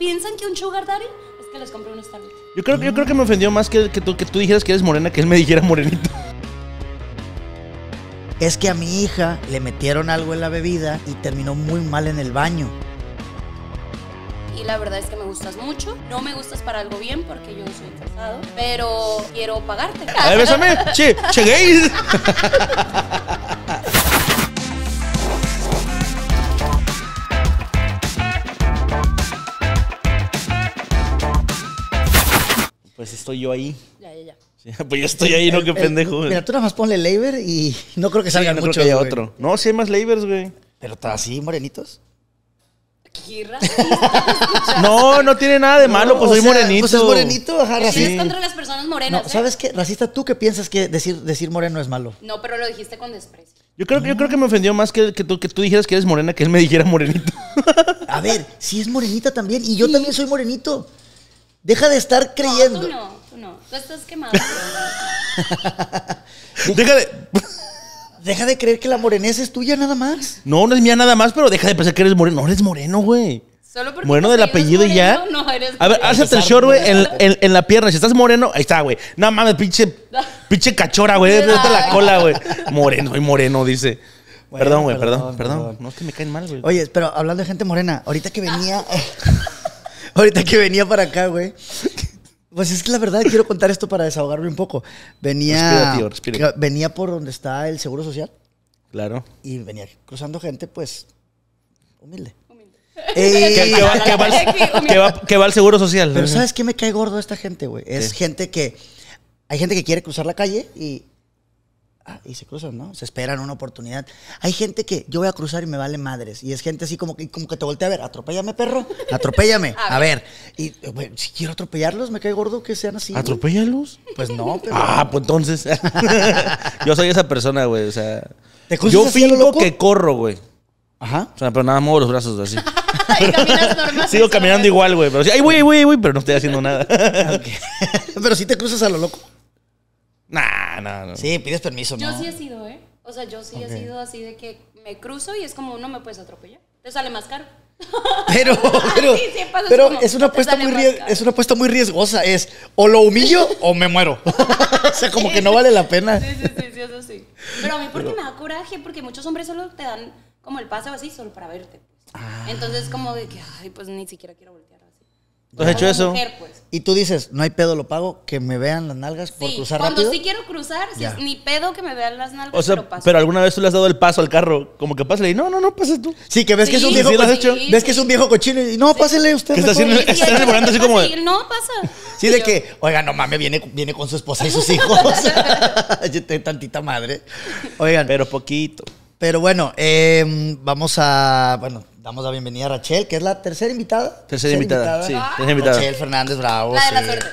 piensan que un sugar daddy es que les compré un Starbucks. Yo creo, que me ofendió más que, tú, que tú dijeras que eres morena que él me dijera morenito. Es que a mi hija le metieron algo en la bebida y terminó muy mal en el baño. Y la verdad es que me gustas mucho. No me gustas para algo bien porque yo soy casado, pero quiero pagarte. A bésame. che, Pues estoy yo ahí. Ya, ya, ya. pues yo estoy ahí, ¿no? Qué pendejo. Mira, tú nada más ponle labor y no creo que salga mucho no otro. No, si hay más labors, güey. Pero está así, morenitos. ¿Qué no, no tiene nada de malo, pues soy morenito. Pues es morenito, ajá, racista. si Es contra las personas morenas. ¿eh? ¿sabes qué? Racista, ¿tú que piensas que decir, decir moreno es malo? No, pero lo dijiste con desprecio. Yo creo, yo creo que me ofendió más que, que, tú, dijeras que eres morena que él me dijera morenito. A ver, si es morenita también, y yo también soy morenito. Deja de estar creyendo. No, tú no, tú no. Tú estás quemado. deja de. Deja de creer que la morenesa es tuya nada más. No, no es mía nada más, pero deja de pensar que eres moreno. No eres moreno, güey. Solo porque moreno del apellido y ya. No, eres a ver, hazte el short, güey, en, en, la pierna. Si estás moreno, ahí está, güey. No mames, pinche, pinche cachora, güey. Déjate la cola, güey. Moreno, y moreno, dice. perdón, güey, perdón, perdón, perdón, No es que me caen mal, güey. Oye, pero hablando de gente morena, ahorita que venía. Ahorita que venía para acá, güey. Pues es que la verdad quiero contar esto para desahogarme un poco. Venía, venía por donde está el Seguro Social. Claro. Y venía cruzando gente, pues, humilde. humilde. que, va, el Seguro Social. Pero ¿sabes qué me cae gordo esta gente, güey? Es gente que... Hay gente que quiere cruzar la calle y Ah, y se cruzan, ¿no? Se esperan una oportunidad. Hay gente que yo voy a cruzar y me vale madres. Y es gente así como que, como que te voltea a ver, atropéllame, perro, atropéllame. a, ver. Y si quiero atropellarlos, me cae gordo que sean así. ¿Atropéllalos? Pues no, Ah, pues entonces. yo soy esa persona, güey. O sea. yo fingo que corro, güey. Ajá. O sea, pero nada, muevo los brazos así. Sigo caminando igual, güey. Pero sí, ay, güey, güey, güey, pero no estoy haciendo nada. Pero si te cruzas a lo loco. Nah, no. Sí, pides permiso, ¿no? Yo sí he sido, ¿eh? O sea, yo sí he sido así de que me cruzo y es como, no me puedes atropellar. Te sale más caro. Pero, pero, pero es, una apuesta muy es una apuesta muy riesgosa. Es o lo humillo o me muero. o sea, como que no vale la pena. Sí, sí, sí, eso sí. Pero a mí porque me da coraje, porque muchos hombres solo te dan como el pase o así, solo para verte. Ah. Entonces, como de que, ay, pues ni siquiera quiero volver. ¿Tú has hecho eso? Pues. Y tú dices, no hay pedo, lo pago, que me vean las nalgas por cruzar cuando rápido. Cuando sí quiero cruzar, ni pedo que me vean las nalgas, pero alguna vez tú le has dado el paso al carro, como que pásale y no, no, no, pases tú. Sí, que ves que es un viejo cochino. ves que es un viejo cochino y no, pásele usted. Que está haciendo, así como. De, no, pasa. Sí, de que, oigan, no mames, viene, viene con su esposa y sus hijos. Yo tengo tantita madre. Oigan. Pero poquito. Pero bueno, em, vamos a. Bueno, Damos la bienvenida a Rachel, que es la tercera invitada. Tercera, invitada, sí. Ah. Rachel Fernández Bravo. La de la suerte.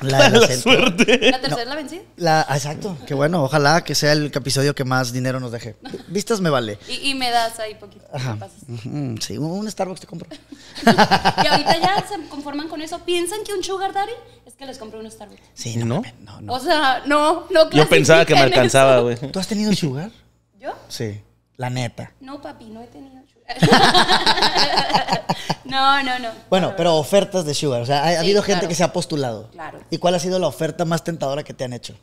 La, de la, suerte. La tercera la vencida. La, ah, exacto. Qué bueno. Ojalá que sea el episodio que más dinero nos deje. Vistas me vale. Y, me das ahí poquito. Ajá. Mm, sí, un Starbucks te compro. y ahorita ya se conforman con eso. ¿Piensan que un sugar daddy es que les compré un Starbucks? Sí, no. No, no, O sea, no, no. Yo pensaba que me alcanzaba, güey. ¿Tú has tenido sugar? ¿Yo? Sí. La neta. No, papi, no he tenido. no, no, no. Bueno, pero ofertas de Sugar. O sea, ha, habido gente que se ha postulado. Claro. ¿Y cuál ha sido la oferta más tentadora que te han hecho?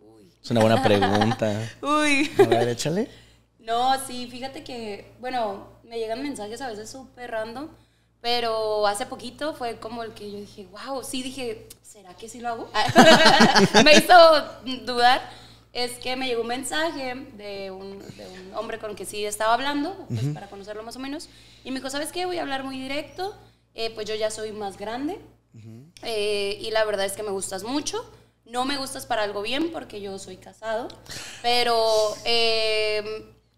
Uy. Es una buena pregunta. Uy. A ver, échale. No, sí, fíjate que, bueno, me llegan mensajes a veces súper random, pero hace poquito fue como el que yo dije, wow, sí, dije, ¿será que sí lo hago? me hizo dudar es que me llegó un mensaje de un, hombre con el que sí estaba hablando, pues, para conocerlo más o menos, y me dijo, ¿sabes qué? Voy a hablar muy directo, eh, pues yo ya soy más grande, eh, y la verdad es que me gustas mucho, no me gustas para algo bien porque yo soy casado, pero em,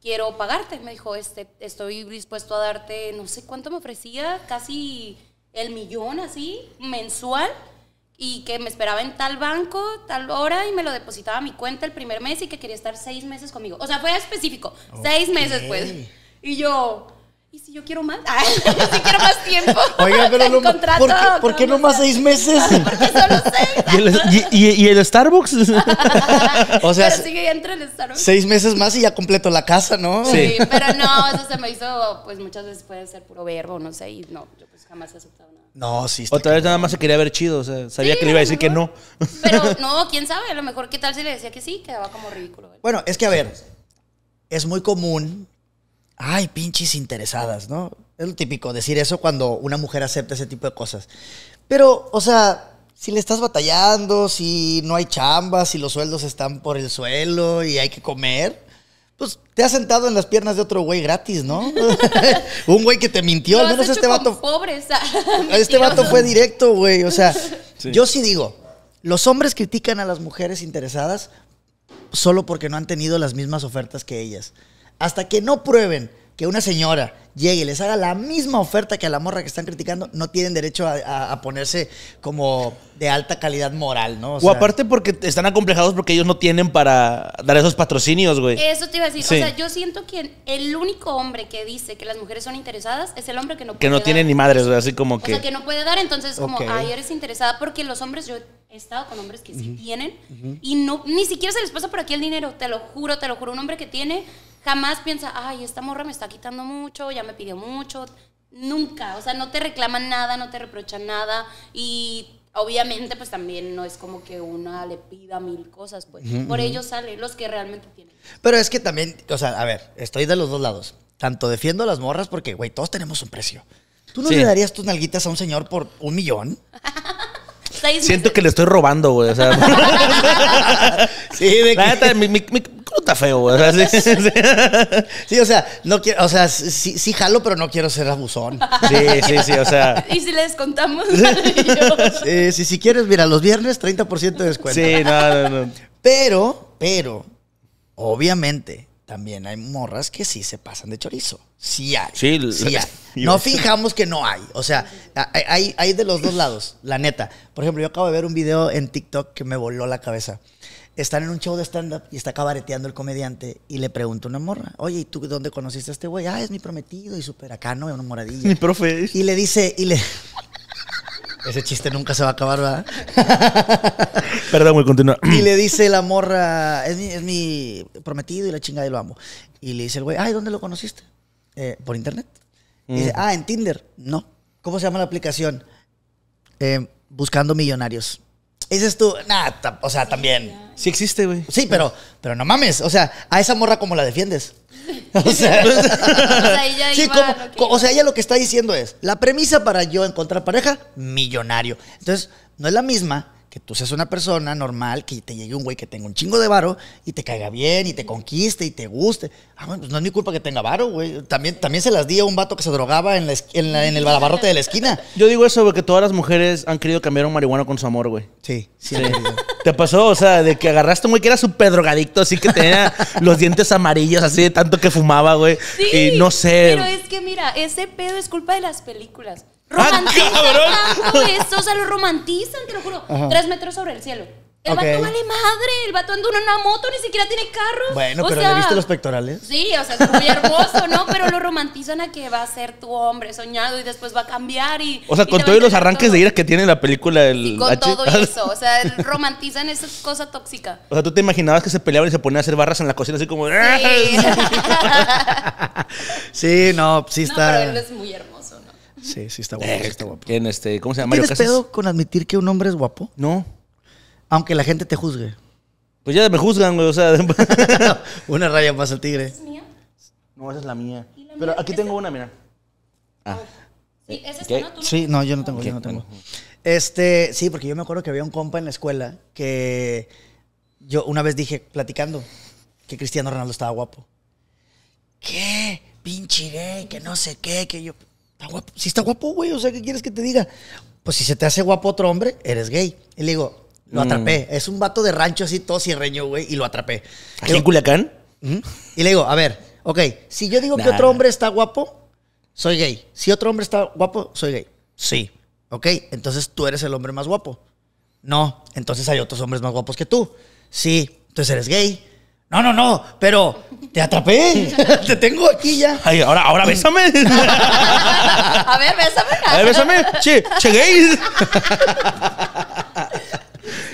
quiero pagarte. Me dijo, este, estoy dispuesto a darte, no sé cuánto me ofrecía, casi el millón así, mensual y que me esperaba en tal banco, tal hora y me lo depositaba a mi cuenta el primer mes y que quería estar seis meses conmigo. O sea, fue específico, seis meses pues. Y yo, ¿y si yo quiero más? Ay, si quiero más tiempo. Oiga, pero no, ¿por qué, no más seis meses? Porque solo seis. ¿Y el, Starbucks? o sea, pero entra el Starbucks. Seis meses más y ya completo la casa, ¿no? Sí, pero no, eso se me hizo, pues muchas veces puede ser puro verbo, no sé, y no, yo pues jamás he aceptado nada. No, sí. Otra vez nada más se quería ver chido, o sea, sabía que le iba a decir que no. Pero no, quién sabe, a lo mejor qué tal si le decía que sí, quedaba como ridículo. Bueno, es que a ver, es muy común, ay, pinches interesadas, ¿no? Es lo típico decir eso cuando una mujer acepta ese tipo de cosas. Pero, o sea, si le estás batallando, si no hay chamba, si los sueldos están por el suelo y hay que comer, pues te has sentado en las piernas de otro güey gratis, ¿no? un güey que te mintió, al menos este, ah, este vato. sea, este vato fue directo, güey. O sea, yo sí digo, los hombres critican a las mujeres interesadas solo porque no han tenido las mismas ofertas que ellas. Hasta que no prueben que una señora llegue y les haga la misma oferta que a la morra que están criticando, no tienen derecho a, ponerse como de alta calidad moral, ¿no? O, aparte porque están acomplejados porque ellos no tienen para dar esos patrocinios, güey. Eso te iba a decir. O sea, yo siento que el único hombre que dice que las mujeres son interesadas es el hombre que no puede Que no tiene ni madres, así como que... O sea, que no puede dar, entonces como, ay, eres interesada porque los hombres, yo he estado con hombres que sí tienen y no, ni siquiera se les pasa por aquí el dinero, te lo juro, te lo juro, un hombre que tiene jamás piensa, ay, esta morra me está quitando mucho, ya me pidió mucho. Nunca, o sea, no te reclaman nada, no te reprochan nada y obviamente pues también no es como que una le pida mil cosas, pues por ellos salen los que realmente tienen. Pero es que también, o sea, a ver, estoy de los dos lados. Tanto defiendo a las morras porque, güey, todos tenemos un precio. ¿Tú no le darías tus nalguitas a un señor por un millón? Siento que le estoy robando, güey. O sea, sí, de que... mi, está feo, güey. sí, o sea, no quiero, o sea, sí, jalo, pero no quiero ser abusón. Sí, sí, sí, o sea. ¿Y si les contamos? sí, sí, si quieres, mira, los viernes 30% de descuento. Sí, no, no, no. Pero, pero, obviamente, también hay morras que sí se pasan de chorizo. Sí hay. Sí, hay. No fijamos que no hay. O sea, hay, hay, de los dos lados, la neta. Por ejemplo, yo acabo de ver un video en TikTok que me voló la cabeza. Están en un show de stand-up y está cabareteando el comediante y le pregunta una morra, oye, ¿y tú dónde conociste a este güey? Ah, es mi prometido y súper acá, ¿no? Una moradilla. Mi profe. Y le dice, y le... Ese chiste nunca se va a acabar, ¿verdad? Perdón, voy a continuar. Y le dice la morra, es mi, prometido y la chingada y lo amo. Y le dice el güey, ay, ¿dónde lo conociste? Eh, ¿Por internet? dice, mm. ah, en Tinder. No. ¿Cómo se llama la aplicación? Eh, buscando millonarios. Dices tú, nada, o sea, también. Sí existe, güey. Sí, pero, pero no mames. O sea, a esa morra ¿cómo la defiendes. O sea, ella lo que está diciendo es, la premisa para yo encontrar pareja, millonario. Entonces, no es la misma que tú seas una persona normal, que te llegue un güey que tenga un chingo de varo y te caiga bien y te conquiste y te guste. Ah, bueno, pues no es mi culpa que tenga varo, güey. También, también se las di a un vato que se drogaba en, en, el balabarrote de la esquina. Yo digo eso, porque todas las mujeres han querido cambiar un marihuana con su amor, güey. Sí, sí. ¿Te pasó? O sea, de que agarraste un güey que era súper drogadicto, así que tenía los dientes amarillos, así de tanto que fumaba, güey. Sí, y no sé. Pero es que mira, ese pedo es culpa de las películas. Ah, romantizan ¡Ah, o sea, lo romantizan, te lo juro. Tres metros sobre el cielo. El vato vale madre, el vato anda en una moto, ni siquiera tiene carro. Bueno, pero ¿le viste los pectorales? Sí, o sea, es muy hermoso, ¿no? Pero lo romantizan a que va a ser tu hombre soñado y después va a cambiar y... O sea, con todos los arranques de ira que tiene la película el con todo eso, o sea, romantizan esa cosa tóxica. O sea, ¿tú te imaginabas que se peleaban y se ponían a hacer barras en la cocina así como... Sí, no, sí está... No, pero él es muy hermoso. Sí, sí está guapo. está guapo. En este, ¿Cómo se llama? ¿Tienes te con admitir que un hombre es guapo? No. Aunque la gente te juzgue. Pues ya me juzgan, güey, o sea. una raya más el tigre. ¿Es mía? No, esa es la mía. Pero aquí tengo una, mira. Ah. ah. ¿es que no, sí, no, yo no tengo, yo no tengo. Este, sí, porque yo me acuerdo que había un compa en la escuela que yo una vez dije, platicando, que Cristiano Ronaldo estaba guapo. ¿Qué? Pinche gay, que no sé qué, que yo. Si está guapo, güey. O sea, ¿qué quieres que te diga? Pues si se te hace guapo otro hombre, eres gay. Y le digo, lo mm. atrapé. Es un vato de rancho así todo cierreño, güey, y lo atrapé. ¿Aquí en Culiacán? ¿Mm? Y le digo, a ver, ok, si yo digo que otro hombre está guapo, soy gay. Si otro hombre está guapo, soy gay. Sí. Ok, entonces tú eres el hombre más guapo. No, entonces hay otros hombres más guapos que tú. Sí, entonces eres gay. No, no, no, pero te atrapé. te tengo aquí ya. Ay, ahora, ahora bésame. a ver, bésame. A ver, bésame. Che, che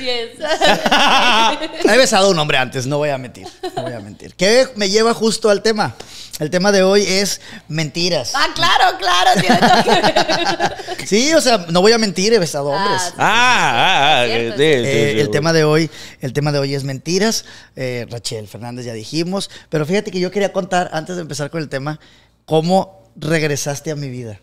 He besado a un hombre antes, no voy a mentir. voy a ¿Qué me lleva justo al tema? El tema de hoy es mentiras. Ah, claro, claro, Sí, o sea, no voy a mentir, he besado ah, hombres. Ah, ah, ah, eh, el tema de hoy, el tema de hoy es mentiras. Eh, Rachel Fernández ya dijimos, pero fíjate que yo quería contar antes de empezar con el tema cómo regresaste a mi vida,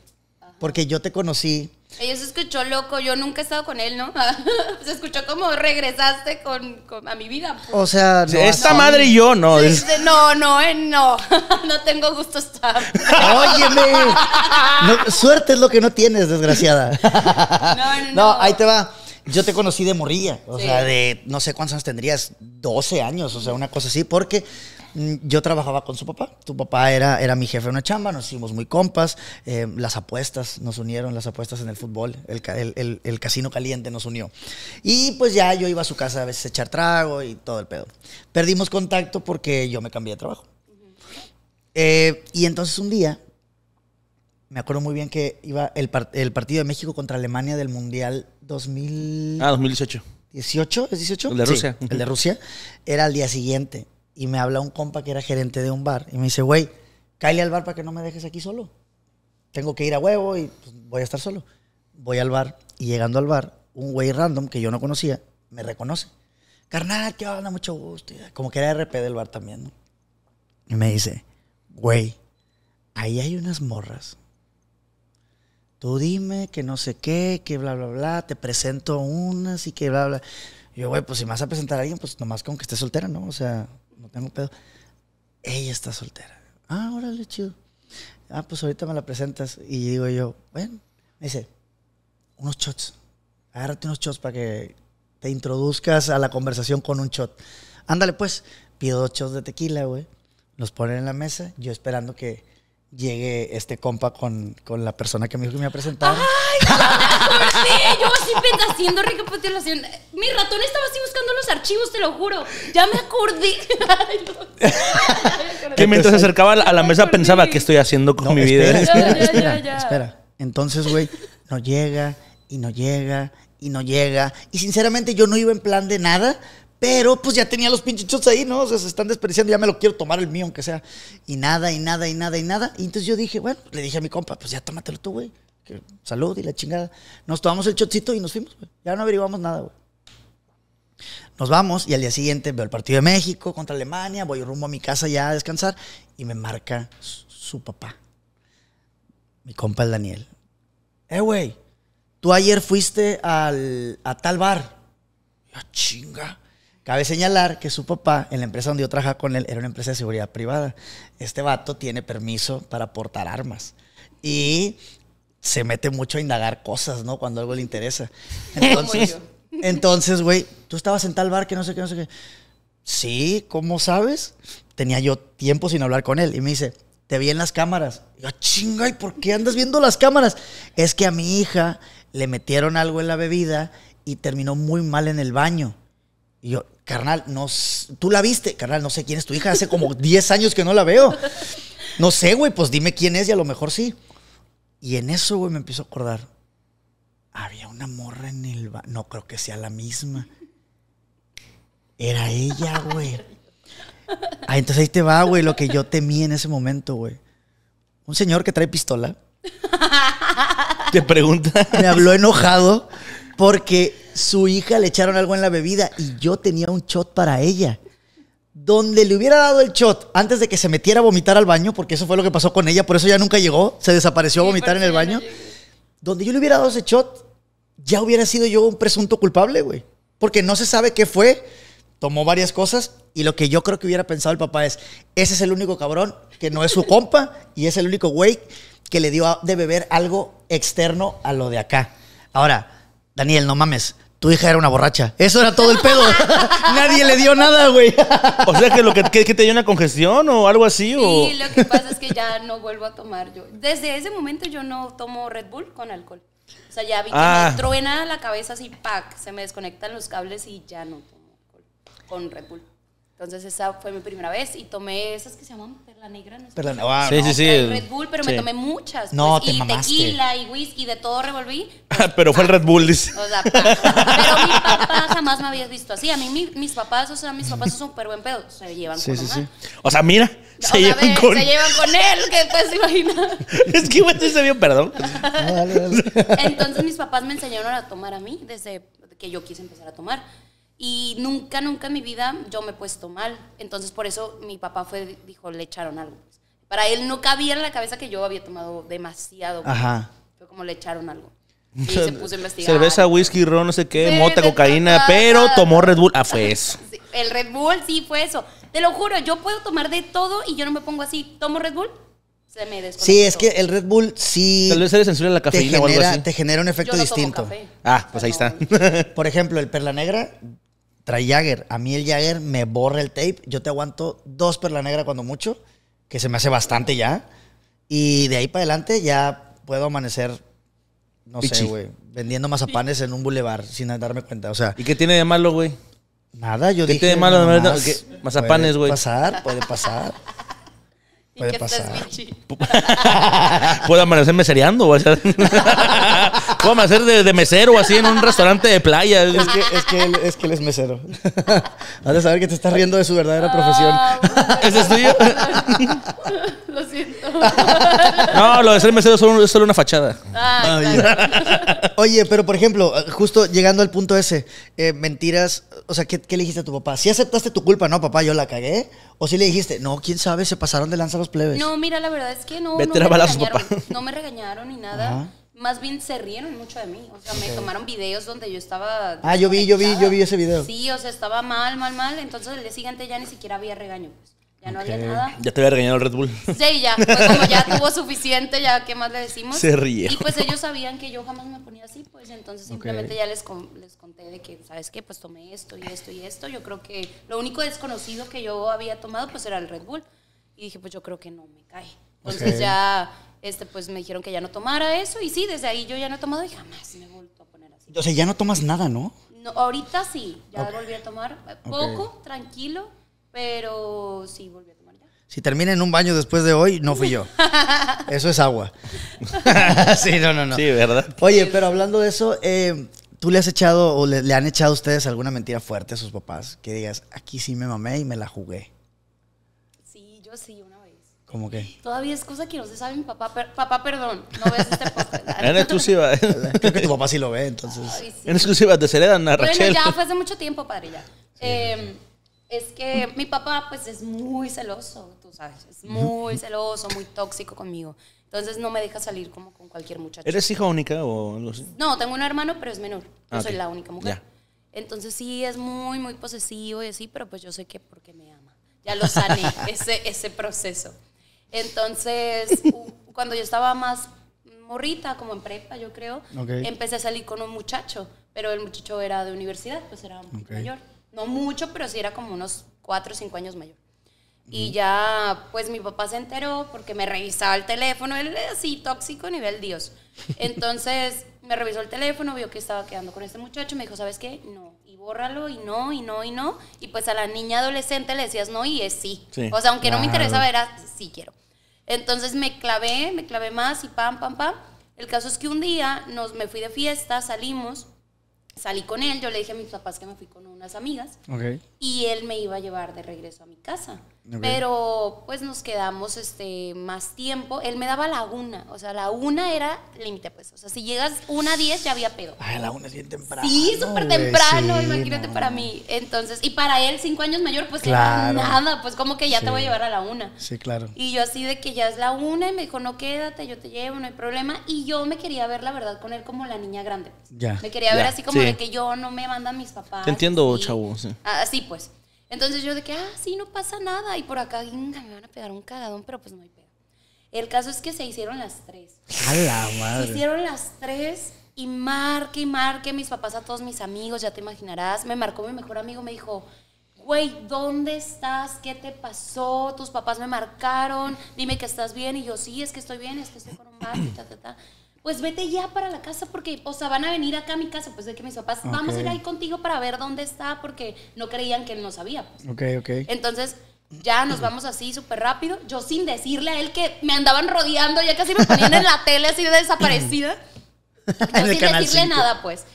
porque yo te conocí ella se escuchó loco, yo nunca he estado con él, ¿no? se escuchó como regresaste con, a mi vida. O sea, esta madre y yo, no. No, no, eh, no. no tengo gusto estar. Óyeme. suerte es lo que no tienes, desgraciada. no, no, no. ahí te va. Yo te conocí de morrilla, o sea, de no sé cuántos años tendrías, 12 años, o sea, una cosa así, porque Mm, yo trabajaba con su papá. Tu papá era, era mi jefe de una chamba, nos hicimos muy compas. Eh, las apuestas nos unieron, las apuestas en el fútbol, el, casino caliente nos unió. Y pues ya yo iba a su casa a veces a echar trago y todo el pedo. Perdimos contacto porque yo me cambié de trabajo. Eh, y entonces un día, me acuerdo muy bien que iba el, partido de México contra Alemania del Mundial 2000. Ah, 2018. 18, ¿es 18? El de Rusia. el de Rusia. Era al día siguiente. Y me habla un compa que era gerente de un bar y me dice, güey, cállate al bar para que no me dejes aquí solo. Tengo que ir a huevo y pues, voy a estar solo. Voy al bar y llegando al bar, un güey random que yo no conocía me reconoce. Carnal, qué onda, mucho gusto. Como que era RP del bar también, ¿no? Y me dice, güey, ahí hay unas morras. Tú dime que no sé qué, que bla, bla, bla, te presento unas y que bla, bla. yo, güey, pues si me vas a presentar a alguien, pues nomás con que esté soltera, ¿no? O sea, no tengo pedo. Ella está soltera. Ah, órale, chido. Ah, pues ahorita me la presentas. Y digo yo, bueno, me dice, unos shots. Agárrate unos shots para que te introduzcas a la conversación con un shot. Ándale, pues, pido dos shots de tequila, güey. Los ponen en la mesa, yo esperando que Llegué este compa con, la persona que me dijo que me iba a presentar. ¡Ay! yo así haciendo recapitulación. Mi ratón estaba así buscando los archivos, te lo juro. Ya me acordé. que mientras se acercaba a la, mesa pensaba, ¿qué estoy haciendo con mi vida? Espera, espera. Entonces, güey, no llega y no llega y no llega. Y sinceramente yo no iba en plan de nada, pero pues ya tenía los chots ahí, ¿no? O sea, se están desperdiciando, ya me lo quiero tomar el mío, aunque sea. Y nada, y nada, y nada, y nada. Y entonces yo dije, bueno, le dije a mi compa, pues ya tómatelo tú, güey. Salud y la chingada. Nos tomamos el chotito y nos fuimos, güey. Ya no averiguamos nada, güey. Nos vamos y al día siguiente veo el partido de México contra Alemania, voy rumbo a mi casa ya a descansar y me marca su papá, mi compa el Daniel. Eh, güey, tú ayer fuiste a tal bar. Ya ah, chinga. Cabe señalar que su papá, en la empresa donde yo trabajaba con él, era una empresa de seguridad privada. Este vato tiene permiso para portar armas. Y se mete mucho a indagar cosas, ¿no? Cuando algo le interesa. Entonces, entonces, güey, tú estabas en tal bar que no sé qué, no sé qué. Sí, ¿cómo sabes? Tenía yo tiempo sin hablar con él y me dice, te vi en las cámaras. Y yo, chinga, ¿y por qué andas viendo las cámaras? Es que a mi hija le metieron algo en la bebida y terminó muy mal en el baño. Y yo, carnal, no, tú la viste, carnal, no sé quién es tu hija, hace como 10 años que no la veo. No sé, güey, pues dime quién es y a lo mejor sí. Y en eso, güey, me empiezo a acordar. Había una morra en el... No creo que sea la misma. Era ella, güey. Ah, entonces ahí te va, güey, lo que yo temí en ese momento, güey. Un señor que trae pistola. Te pregunta. Me habló enojado porque su hija le echaron algo en la bebida y yo tenía un shot para ella. Donde le hubiera dado el shot antes de que se metiera a vomitar al baño, porque eso fue lo que pasó con ella, por eso ya nunca llegó, se desapareció a vomitar en el baño. donde yo le hubiera dado ese shot, ya hubiera sido yo un presunto culpable, güey. Porque no se sabe qué fue, tomó varias cosas y lo que yo creo que hubiera pensado el papá es, ese es el único cabrón que no es su compa y es el único güey que le dio de beber algo externo a lo de acá. Ahora, Daniel, no mames, tu hija era una borracha. Eso era todo el pedo. Nadie le dio nada, güey. o sea, que, lo que, te dio una congestión o algo así. Sí, lo que pasa es que ya no vuelvo a tomar yo. Desde ese momento yo no tomo Red Bull con alcohol. O sea, ya vi que me ah. truena la cabeza así, pack, se me desconectan los cables y ya no tomo alcohol con Red Bull. Entonces esa fue mi primera vez y tomé esas que se llaman Perla Negra, no Perla Negra. Sí, sí, sí. Red Bull, pero me tomé muchas. Pues, no, te y tequila y whisky, de todo revolví. Pues, pero fue el Red Bull, dice. O sea, pero mi papá jamás me había visto así. A mí mis papás, o sea, mis papás son súper buen pedo, se llevan sí, con sí, sí, sí. O sea, mira, se llevan con se llevan con él, que puedes imaginar es que igual se vio, perdón. Entonces mis papás me enseñaron a tomar a mí desde que yo quise empezar a tomar. Y nunca, nunca en mi vida yo me he puesto mal. Entonces, por eso mi papá fue, dijo, le echaron algo. Para él no cabía en la cabeza que yo había tomado demasiado. Ajá. Fue como le echaron algo. Y se puso a investigar. Cerveza, whisky, ron, no sé qué, mota, cocaína, pero tomó Red Bull. Ah, fue eso. El Red Bull sí fue eso. Te lo juro, yo puedo tomar de todo y yo no me pongo así. Tomo Red Bull, se me desconectó. Sí, es que el Red Bull sí. Tal vez se le la cafeína Te genera un efecto distinto. Ah, pues ahí está. Por ejemplo, el Perla Negra, trae Jagger. A mí el Jagger me borra el tape. Yo te aguanto dos perla negra cuando mucho, que se me hace bastante ya. Y de ahí para adelante ya puedo amanecer, no sé, güey, vendiendo mazapanes en un bulevar sin darme cuenta. O sea. ¿Y qué tiene de malo, güey? Nada, yo dije. ¿Qué tiene de malo? De mazapanes, güey. Puede pasar, puede pasar. Puede pasar. puede Puedo amanecer mesereando? Puedo amanecer de, de, mesero así en un restaurante de playa. Es que, él, es mesero. Haz de saber que te estás riendo de su verdadera ah, profesión. es estudio Lo siento. No, lo de ser mesero es solo, una fachada. Ah, ah, Oye, pero por ejemplo, justo llegando al punto ese, eh, mentiras, o sea, ¿qué, le dijiste a tu papá? ¿Si aceptaste tu culpa? No, papá, yo la cagué. ¿O si le dijiste, no, quién sabe, se pasaron de lanzar los no, mira, la verdad es que no. no, me, regañaron, no me regañaron ni nada. Más bien se rieron mucho de mí. O sea, me tomaron videos donde yo estaba. Ah, yo vi, yo vi, yo vi ese video. Sí, o sea, estaba mal, mal, mal. Entonces el día siguiente ya ni siquiera había regaño. Pues. Ya no había nada. Ya te había regañado el Red Bull. Sí, ya. Pues como ya tuvo suficiente, ya qué más le decimos. Se ríe. Y pues ellos sabían que yo jamás me ponía así, pues entonces simplemente ya les, les conté de que, ¿sabes qué? Pues tomé esto y esto y esto. Yo creo que lo único desconocido que yo había tomado pues era el Red Bull. Y dije, pues yo creo que no me cae. Entonces ya este, pues me dijeron que ya no tomara eso y sí, desde ahí yo ya no he tomado y jamás me he a poner así. entonces ya no tomas nada, ¿no? no ahorita sí, ya volví a tomar poco, tranquilo, pero sí volví a tomar ya. Si termina en un baño después de hoy, no fui yo. eso es agua. sí, no, no, no. Sí, ¿verdad? Oye, pero hablando de eso, eh, ¿tú le has echado o le, le han echado a ustedes alguna mentira fuerte a sus papás? Que digas, aquí sí me mamé y me la jugué sí, una vez. ¿Cómo que Todavía es cosa que no se sabe mi papá. papá, perdón, no ves este en exclusiva. Creo que tu papá sí lo ve, entonces. En exclusiva, te dan a Bueno, ya fue hace mucho tiempo, padre, ya. Em, es que mi papá, pues, es muy celoso, tú sabes. Es muy celoso, muy tóxico conmigo. Entonces no me deja salir como con cualquier muchacho. ¿Eres hija única o algo así? No, tengo un hermano, pero es menor. Yo ah, soy la única mujer. Entonces sí, es muy, muy posesivo y así, pero pues yo sé que porque me ya lo salí, ese, ese proceso. Entonces, cuando yo estaba más morrita, como en prepa, yo creo, empecé a salir con un muchacho, pero el muchacho era de universidad, pues era mayor. No mucho, pero sí era como unos cuatro o cinco años mayor. Y ya, pues mi papá se enteró porque me revisaba el teléfono, él era así tóxico a nivel Dios. Entonces, me revisó el teléfono, vio que estaba quedando con este muchacho, me dijo, ¿sabes qué? No, y bórralo, y no, y no, y no. Y pues a la niña adolescente le decías no y es sí. O sea, aunque no me interesa era sí quiero. Entonces me clavé, me clavé más y pam, pam, pam. El caso es que un día nos, me fui de fiesta, salimos, salí con él, yo le dije a mis papás que me fui con unas amigas. Y él me iba a llevar de regreso a mi casa. Pero pues nos quedamos este, más tiempo. Él me daba la una. O sea, la una era límite, pues. O sea, si llegas una a diez ya había pedo. Ay, la una es bien temprano. Sí, súper temprano, imagínate para mí. Entonces, y para él, cinco años mayor, pues nada. Pues como que ya te voy a llevar a la una. Sí, claro. Y yo así de que ya es la una y me dijo, no quédate, yo te llevo, no hay problema. Y yo me quería ver, la verdad, con él como la niña grande. Ya. Me quería ver así como de que yo no me mandan mis papás. Te entiendo, chavo. Así pues. Entonces yo de que, ah, sí, no pasa nada. Y por acá, me van a pegar un cagadón, pero pues no hay pedo. El caso es que se hicieron las tres. A madre. Se hicieron las tres y marque y marque mis papás a todos mis amigos, ya te imaginarás. Me marcó mi mejor amigo, me dijo, güey, ¿dónde estás? ¿Qué te pasó? Tus papás me marcaron, dime que estás bien. Y yo, sí, es que estoy bien, es que estoy con un y ta, ta, ta pues vete ya para la casa porque, o sea, van a venir acá a mi casa. Pues de que mis papás, vamos a ir ahí contigo para ver dónde está porque no creían que él no sabía. Pues. Okay, Entonces, ya nos vamos así súper rápido. Yo sin decirle a él que me andaban rodeando, ya casi me ponían en la tele así de desaparecida. Yo sin decirle nada, pues.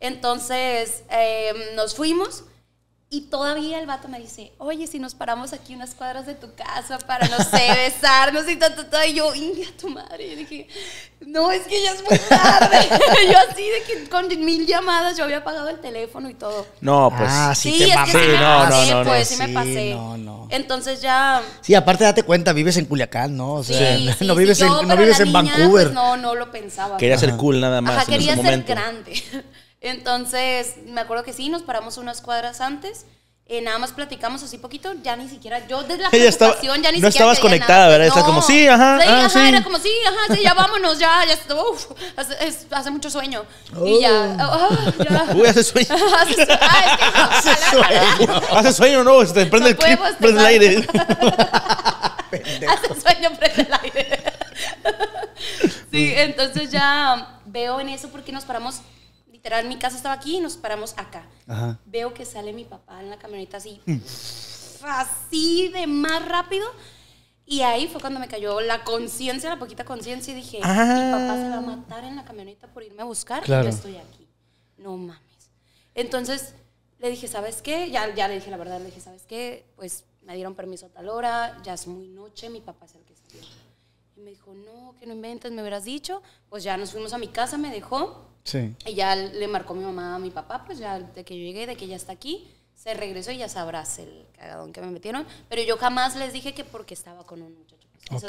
Entonces, eh, nos fuimos y todavía el vato me dice, oye, si nos paramos aquí unas cuadras de tu casa para, no sé, besarnos y todo todo. Y yo, India, tu madre. Y dije, no, es que ya es muy tarde. yo así, de que con mil llamadas yo había apagado el teléfono y todo. No, pues. Ah, sí, te es que sí me no, pasé, no, no, pues, No, no. Entonces ya... Sí, aparte date cuenta, vives en Culiacán, ¿no? O sea, sí, no, vives en, no vives en pues, Vancouver. no, no lo pensaba. Quería ser cool nada más Ajá, en quería ser grande. Entonces, me acuerdo que sí, nos paramos unas cuadras antes. Eh, nada más platicamos así poquito, ya ni siquiera, yo desde la preocupación ya ni siquiera. No estabas conectada, ¿verdad? era como, sí, ah, ajá. Sí, Era como, sí, ajá, sí, ya vámonos, ya, ya, hace, hace, mucho sueño. Y ya, oh. Oh, ah, ya. Uy, hace sueño. hace, ah, es hace sueño. no, prende el clip, prende el aire. hace sueño, prende el aire. sí, entonces ya veo en eso por qué nos paramos en mi casa estaba aquí y nos paramos acá. Veo que sale mi papá en la camioneta así, mm. así de más rápido. Y ahí fue cuando me cayó la conciencia, la poquita conciencia, y dije, mi papá se va a ah. matar en la camioneta por irme a buscar y yo estoy aquí. No mames. Entonces le dije, ¿sabes qué? Ya, ya le dije la verdad, le dije, ¿sabes qué? Pues me dieron permiso a tal hora, ya es muy noche, mi papá es el que se Y me dijo, no, que no inventes, me hubieras dicho. Pues ya nos fuimos a mi casa, me dejó. Sí. Y ya le marcó mi mamá a mi papá, pues ya de que yo llegué, de que ya está aquí, se regresó y ya sabrás el cagadón que me metieron. Pero yo jamás les dije que porque estaba con un muchacho. Pues,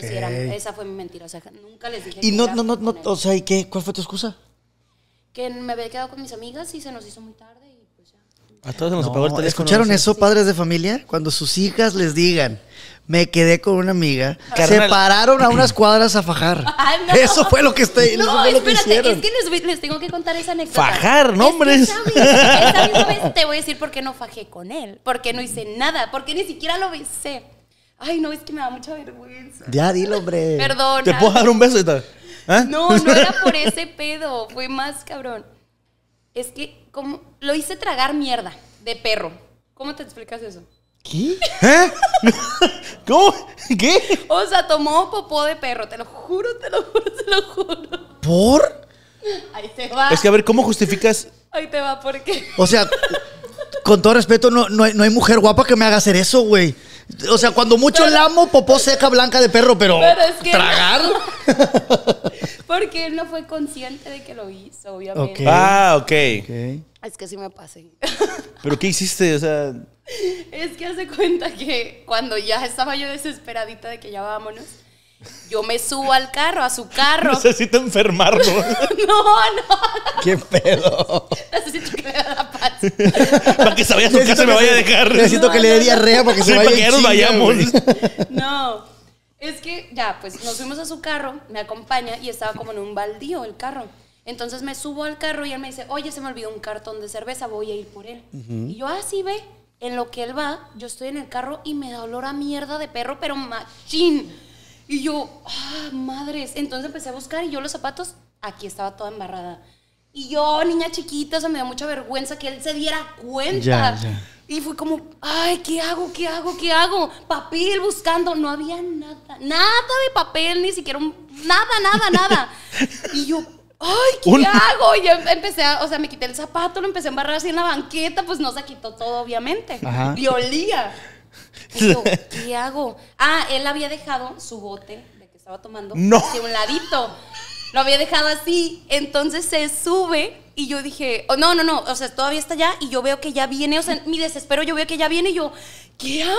esa fue mi mentira, o sea, nunca les dije. ¿Y que no, no, o sea, ¿y qué? ¿Cuál fue tu excusa? Que me había quedado con mis amigas y se nos hizo muy tarde y pues ya. A todos nos apagó ¿Escucharon eso, padres de familia? Cuando sus hijas les digan, me quedé con una amiga. Se pararon a unas cuadras a fajar. Ah, eso fue lo que estoy. No, espérate, es que les, tengo que contar esa anécdota. Fajar, no, hombre. Es esa, misma vez te voy a decir por qué no fajé con él, porque no hice nada, por qué ni siquiera lo besé. Ay, no, es que me da mucha vergüenza. Ya, dilo, hombre. Perdón. ¿Te puedo dar un beso y tal? ¿Ah? No, no era por ese pedo. Fue más cabrón. Es que como, lo hice tragar mierda de perro. ¿Cómo te explicas eso? ¿Qué? ¿Eh? ¿Cómo? ¿Qué? O sea, tomó popó de perro, te lo juro, te lo juro, te lo juro. ¿Por? Ahí te va. Es que a ver, ¿cómo justificas? Ahí te va, ¿por qué? O sea, con todo respeto, no, hay, mujer guapa que me haga hacer eso, güey. O sea, cuando mucho lamo, popó seca blanca de perro, pero, pero es que tragar. Porque él no fue consciente de que lo hizo, obviamente. Ah, ok. Es que sí me pasé. ¿Pero qué hiciste? O sea. Es que hace cuenta que cuando ya estaba yo desesperadita de que ya vámonos, yo me subo al carro, a su carro. Necesito enfermarlo. no, no. ¿Qué pedo? Necesito que me dé la paz. para que se casa me vaya a dejar. Necesito que le dé diarrea para que se nos vayamos. no. Es que ya, pues nos fuimos a su carro, me acompaña y estaba como en un baldío el carro. Entonces me subo al carro y él me dice, oye, se me olvidó un cartón de cerveza, voy a ir por él. Y yo, ah, sí, ve. En lo que él va, yo estoy en el carro y me da olor a mierda de perro, pero machín. Y yo, ah, madres. Entonces empecé a buscar y yo los zapatos, aquí estaba toda embarrada. Y yo, niña chiquita, se me da mucha vergüenza que él se diera cuenta. Y fui como, ay, ¿qué hago? ¿Qué hago? ¿Qué hago? Papel buscando. No había nada, nada de papel, ni siquiera un. Nada, nada, nada. Y yo, ¡Ay, qué hago! Y yo empecé a, o sea, me quité el zapato, lo empecé a embarrar así en la banqueta, pues no se quitó todo, obviamente. Ajá. Y olía. ¿qué hago? Ah, él había dejado su bote de que estaba tomando no. hacia un ladito. Lo había dejado así. Entonces se sube y yo dije, oh, no, no, no, o sea, todavía está allá y yo veo que ya viene, o sea, mi desespero, yo veo que ya viene y yo, ¿qué hago?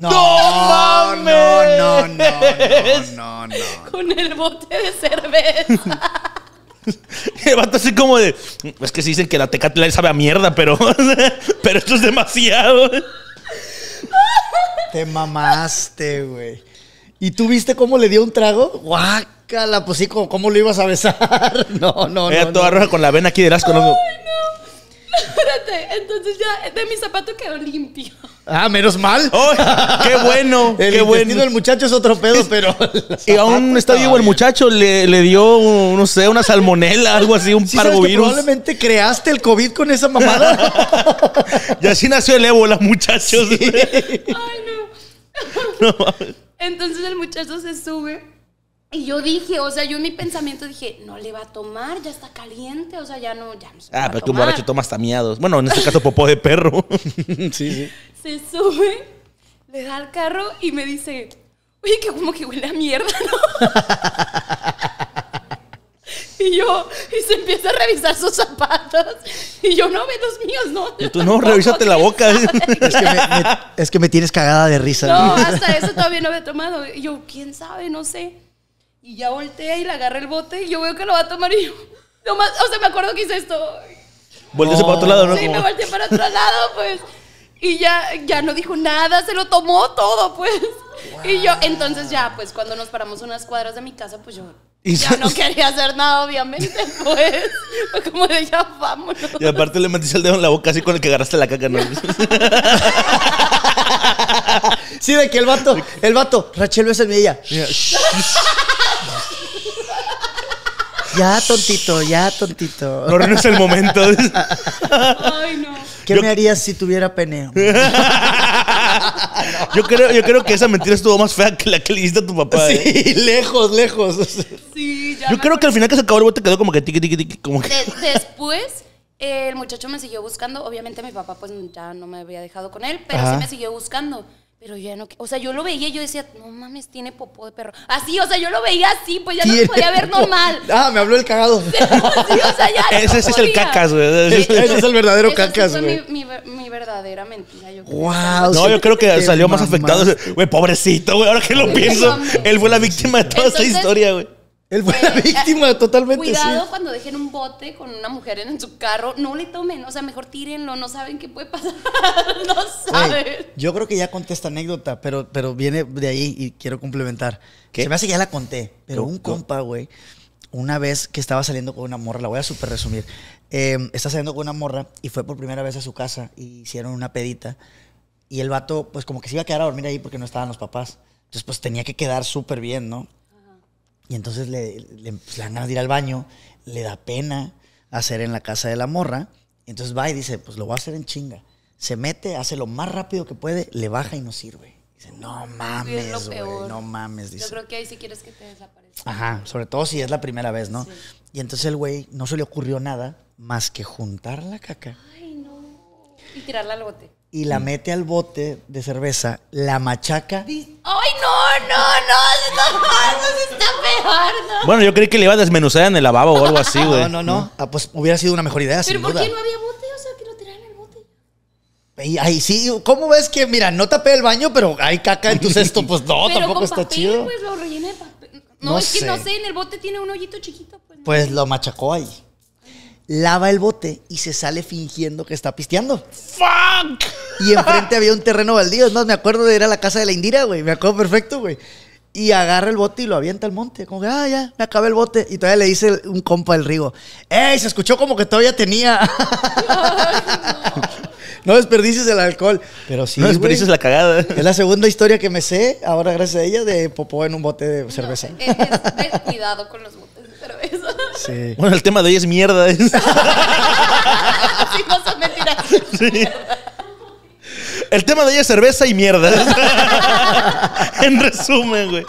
No, ¡No, No, no, no, no, no. Con el bote de cerveza. El así como de. Es que se dicen que la tecatla sabe a mierda, pero. pero esto es demasiado. Te mamaste, güey. ¿Y tú viste cómo le dio un trago? ¡Guácala! Pues sí, como cómo lo ibas a besar? No, no, no. Era toda roja con la vena aquí del asco. Ay, no. Espérate, entonces ya de mi zapato quedó limpio. Ah, menos mal. ¡Qué bueno! el ¡Qué bueno! El muchacho es otro pedo, pero. y aún está vivo el muchacho le, le dio, no sé, una salmonela, algo así, un parvovirus. Probablemente creaste el COVID con esa mamada. y así nació el ébola, muchachos. Ay, no. Entonces el muchacho se sube y yo dije, o sea, yo en mi pensamiento dije, no le va a tomar, ya está caliente, o sea, ya no, ya no se Ah, pero tú borracho tomas tameados. Bueno, en este caso popó de perro. sí, sí. Se sube, le da al carro y me dice, oye, que como que huele a mierda, ¿no? y yo, y se empieza a revisar sus zapatos. Y yo, no, ve los míos, ¿no? Y tú, no, revísate la boca. es, que me, es que me tienes cagada de risa. No, hasta eso todavía no había tomado. Y yo, quién sabe, no sé. Y ya voltea y le agarra el bote y yo veo que lo va a tomar y yo... más o sea, me acuerdo que hice esto. Volteé para otro lado, ¿no? Sí, me volteé para otro lado, pues. Y ya, ya no dijo nada, se lo tomó todo, pues. Y yo, entonces ya, pues cuando nos paramos unas cuadras de mi casa, pues yo ya no quería hacer nada, obviamente, pues. como de ya vamos Y aparte le metiste el dedo en la boca así con el que agarraste la caca, ¿no? sí, de que el vato, el vato, Rachel, mi ella. Ya, tontito, ya, tontito. No, no es el momento. Ay, no. ¿Qué me harías si tuviera peneo? yo, creo, yo creo que esa mentira estuvo más fea que la que le diste a tu papá. Sí, ¿eh? lejos, lejos. yo creo que al final que se acabó el bote quedó como que tiki tiki tiki después, eh, el muchacho me siguió buscando. Obviamente mi papá pues ya no me había dejado con él, pero sí me siguió buscando. Pero ya no, o sea, yo lo veía y yo decía, no mames, tiene popó de perro. Así, o sea, yo lo veía así, pues ya no lo podía ver normal. Ah, me habló el cagado. o sea, ya ese, es el cacas, güey. Ese, es el verdadero cacas, güey fue mi, mi, mi, verdadera mentira. Yo wow. No, yo creo que salió más afectado. Güey, pobrecito, güey, ahora que lo pienso, él fue la víctima de toda esta historia, güey. Él fue la víctima totalmente. Cuidado cuando dejen un bote con una mujer en su carro, no le tomen, o sea, mejor tírenlo, no saben qué puede pasar, no saben. yo creo que ya conté esta anécdota, pero, pero viene de ahí y quiero complementar. Se me hace que ya la conté, pero un compa, güey, una vez que estaba saliendo con una morra, la voy a súper resumir, em, está saliendo con una morra y fue por primera vez a su casa y hicieron una pedita y el vato, pues como que se iba a quedar a dormir ahí porque no estaban los papás. Entonces, pues tenía que quedar súper bien, ¿no? Y entonces le, le, pues, a ir al baño, le da pena hacer en la casa de la morra. entonces va y dice, pues lo voy a hacer en chinga. Se mete, hace lo más rápido que puede, le baja y no sirve. Dice, no mames, no mames. Yo creo que ahí sí quieres que te desaparezca. Ajá, sobre todo si es la primera vez, ¿no? Y entonces el güey no se le ocurrió nada más que juntar la caca. Ay, no. Y tirarla al bote y la mm. mete al bote de cerveza, la machaca. ¡Ay, no, no, no! ¡Eso se está peor! No. Bueno, yo creí que le iba a desmenuzar en el lavabo o algo así, güey. No, no, no. Ah, pues hubiera sido una mejor idea, ¿Pero por qué no había bote? O sea, que lo en el bote. Ay, sí, ¿cómo ves que, mira, no tapé el baño, pero hay caca en tu cesto? Pues no, tampoco está papel, chido. Pues lo rellené papel. No, es sé. que no sé, en el bote tiene un hoyito chiquito. Pues, pues lo machacó ahí lava el bote y se sale fingiendo que está pisteando. ¡Fuck! Y enfrente había un terreno baldío. No, me acuerdo de ir a la casa de la Indira, güey. Me acuerdo perfecto, güey. Y agarra el bote y lo avienta al monte. Como que, ah, ya, me acabé el bote. Y todavía le dice un compa del río. ¡Ey! Se escuchó como que todavía tenía. no desperdices el alcohol. Pero sí. No desperdices la cagada. Es la segunda historia que me sé, ahora gracias a ella, de popó en un bote de cerveza. ten cuidado con los botes de cerveza. Bueno, el tema de hoy es mierda. no son mentiras. Sí. El tema de hoy es cerveza y mierda. en resumen, güey.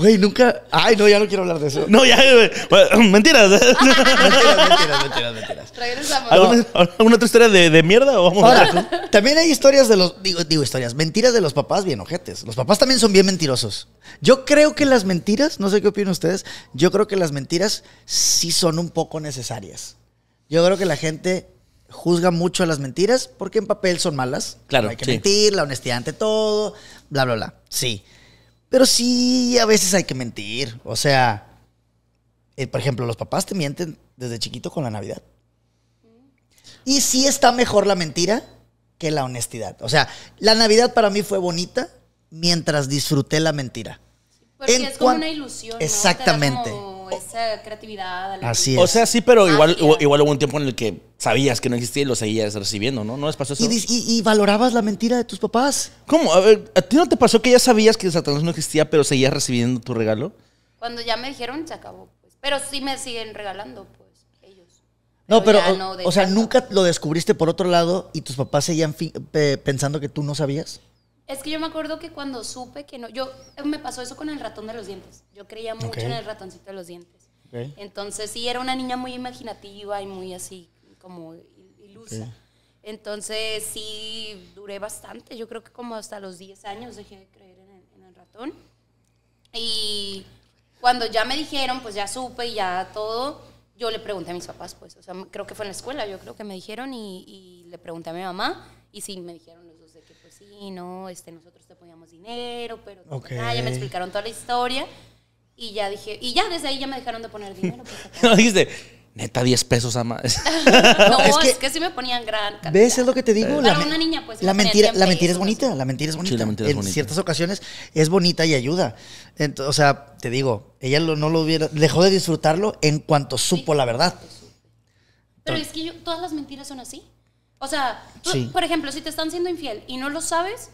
Güey, nunca. Ay, no, ya no quiero hablar de eso. No, ya. mentiras. mentiras, mentiras, mentiras, ¿Alguna, otra historia de, mierda También hay historias de los. Digo, digo, historias. Mentiras de los papás bien ojetes. Los papás también son bien mentirosos. Yo creo que las mentiras, no sé qué opinan ustedes, yo creo que las mentiras sí son un poco necesarias. Yo creo que la gente juzga mucho a las mentiras porque en papel son malas. Claro. hay que mentir, la honestidad ante todo, bla, bla, bla. Sí. Pero sí, a veces hay que mentir. O sea, eh, por ejemplo, los papás te mienten desde chiquito con la Navidad. Y sí está mejor la mentira que la honestidad. O sea, la Navidad para mí fue bonita mientras disfruté la mentira. Porque es como una ilusión. Exactamente esa creatividad. Así O sea, sí, pero ah, igual, igual, hubo un tiempo en el que sabías que no existía y lo seguías recibiendo, ¿no? ¿No les pasó eso? ¿Y, valorabas la mentira de tus papás? ¿Cómo? A, ver, ¿A ti no te pasó que ya sabías que Satanás no existía, pero seguías recibiendo tu regalo? Cuando ya me dijeron, se acabó. Pues. Pero sí me siguen regalando, pues. ellos No, pero, o, sea, ¿nunca lo descubriste por otro lado y tus papás seguían pensando que tú no sabías? Es que yo me acuerdo que cuando supe que no, yo eh, me pasó eso con el ratón de los dientes. Yo creía mucho en el ratoncito de los dientes. Entonces sí, era una niña muy imaginativa y muy así, como ilusa. Entonces sí, duré bastante. Yo creo que como hasta los 10 años dejé de creer en el, ratón. Y cuando ya me dijeron, pues ya supe y ya todo, yo le pregunté a mis papás, pues, o sea, creo que fue en la escuela, yo creo que me dijeron y, y le pregunté a mi mamá y sí, me dijeron pues sí, no, este, nosotros te poníamos dinero, pero pues, ya me explicaron toda la historia. Y ya dije, y ya desde ahí ya me dejaron de poner dinero. Pues, no dijiste, neta, 10 pesos a más. no, es, que, me ponían gran ¿Ves? Es lo que te digo. La, mentira, la mentira es bonita, la mentira es bonita. en ciertas ocasiones es bonita y ayuda. Entonces, o sea, te digo, ella no lo hubiera, dejó de disfrutarlo en cuanto supo la verdad. Pero es que todas las mentiras son así. O sea, tú, por ejemplo, si te están siendo infiel y no lo sabes,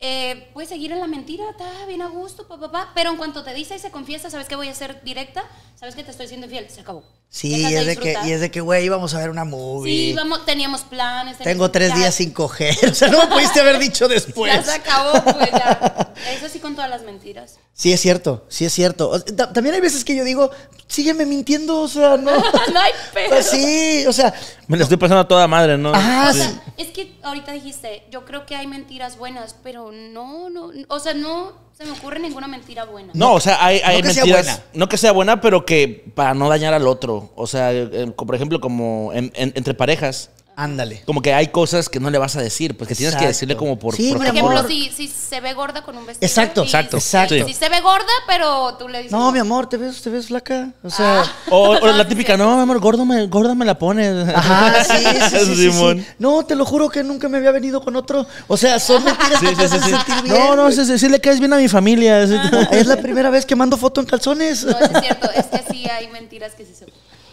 eh, puedes seguir en la mentira, está bien a gusto, papá, papá, pero en cuanto te dice y se confiesa, sabes que voy a ser directa, sabes que te estoy siendo infiel, se acabó. Sí, es, de que, y es de que, güey, íbamos a ver una movie. Sí, teníamos planes. Tengo tres días sin coger. O sea, no me pudiste haber dicho después. Ya se acabó, pues, güey, Eso sí con todas las mentiras. Sí, es cierto, sí es cierto. también hay veces que yo digo, sígueme mintiendo, o sea, no. no hay pedo. Pues sí, o sea. Me lo estoy pasando a toda madre, ¿no? Ah, o sea, es que ahorita dijiste, yo creo que hay mentiras buenas, pero no, no. O sea, no se me ocurre ninguna mentira buena. No, o sea, hay, hay no mentiras. sea buena. No que sea buena, pero que para no dañar al otro. O sea, eh, eh, por ejemplo, como entre parejas. Ándale. Como que hay cosas que no le vas a decir, pues que tienes que decirle como por. Sí, por, por ejemplo, Si, se ve gorda con un vestido. Exacto, exacto. exacto. Si, se ve gorda, pero tú le dices. No, mi amor, te ves, te ves flaca. O sea. Ah. O, la típica, no, mi amor, gordo me, gorda me la pones. Ajá, sí, sí, sí, No, te lo juro que nunca me había venido con otro. O sea, son mentiras que te hacen sentir bien. No, no, es decirle que es bien a mi familia. Es, la primera vez que mando foto en calzones. No, es cierto, es que sí hay mentiras que sí se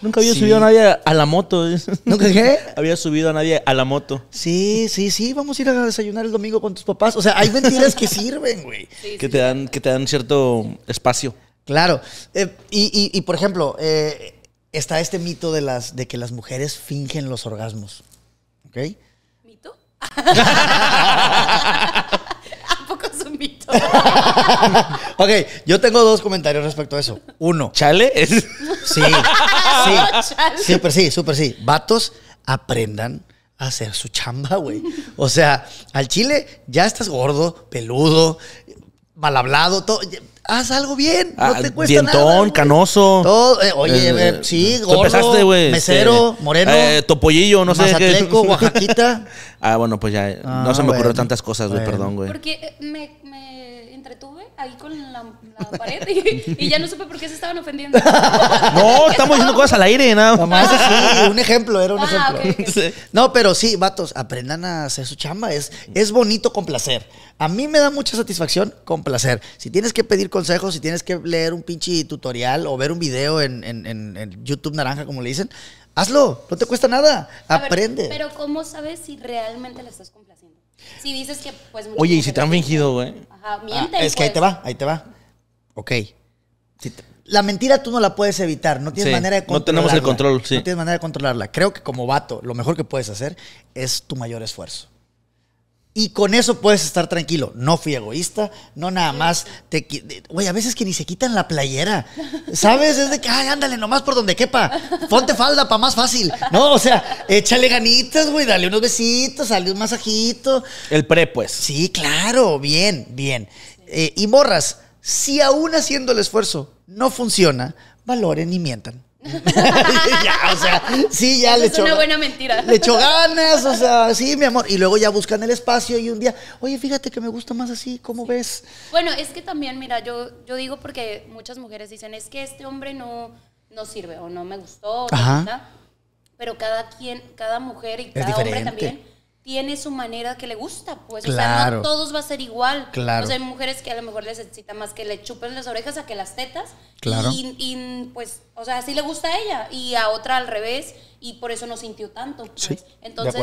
Nunca había subido a nadie a la moto. ¿Nunca qué? había subido a nadie a la moto. Sí, sí, sí. Vamos a ir a desayunar el domingo con tus papás. O sea, hay mentiras que sirven, güey. que, Te dan, que te dan cierto espacio. Claro. Eh, y, por ejemplo, eh, está este mito de, las, de que las mujeres fingen los orgasmos. ¿Ok? ¿Mito? ok, yo tengo dos comentarios respecto a eso. Uno. ¿Chale? Sí. Sí. sí, súper sí, súper sí. Vatos, aprendan a hacer su chamba, güey. O sea, al chile ya estás gordo, peludo, mal hablado, todo haz algo bien. no ah, te cuesta dientón, canoso. Todo, eh, oye, eh, sí, gordo, empezaste, güey, este, mesero, moreno. Eh, topollillo, no sé. qué, Oaxaquita. ah, bueno, pues ya, no se me ah, ocurrieron tantas cosas, güey, perdón, güey. Porque me, me ahí con la, pared y, ya no supe por qué se estaban ofendiendo. no, estamos diciendo cosas al aire, nada más. un ejemplo, era un ah, ejemplo. No, pero sí, vatos, aprendan a hacer su chamba. Es, es bonito complacer. A mí me da mucha satisfacción complacer. Si tienes que pedir consejos, si tienes que leer un pinche tutorial o ver un video en, YouTube Naranja, como le dicen, hazlo. No te cuesta nada. Aprende. pero ¿cómo sabes si realmente la estás complaciendo? Si dices que, pues. Oye, ¿y si te han fingido, güey? Ajá, ah, miente. es que ahí te pues. va, ahí te va. Ok. la mentira tú no la puedes evitar, no tienes manera de controlarla. No tenemos el control, sí. No tienes manera de controlarla. Creo que como vato, lo mejor que puedes hacer es tu mayor esfuerzo. Y con eso puedes estar tranquilo. No fui egoísta, no nada más te. Güey, a veces que ni se quitan la playera. ¿Sabes? Es de que, ay, ándale nomás por donde quepa. Ponte falda para más fácil. No, o sea, échale ganitas, güey, dale unos besitos, dale un masajito. El pre, pues. Sí, claro, bien, bien. Eh, y morras, si aún haciendo el esfuerzo no funciona, valoren y mientan. sí, ya le echó. Es una buena mentira. Le echó ganas, o sea, sí, mi amor. Y luego ya buscan el espacio y un día, oye, fíjate que me gusta más así, ¿cómo ves? Bueno, es que también, mira, yo, yo digo porque muchas mujeres dicen, es que este hombre no, no sirve, o no me gustó, pero cada quien, cada mujer y cada hombre también tiene su manera que le gusta, pues. Claro. O todos va a ser igual. Claro. O hay mujeres que a lo mejor les necesita más que le chupen las orejas a que las tetas. Claro. Y, pues, o sea, así le gusta a ella. Y a otra al revés. Y por eso no sintió tanto. Pues. Entonces,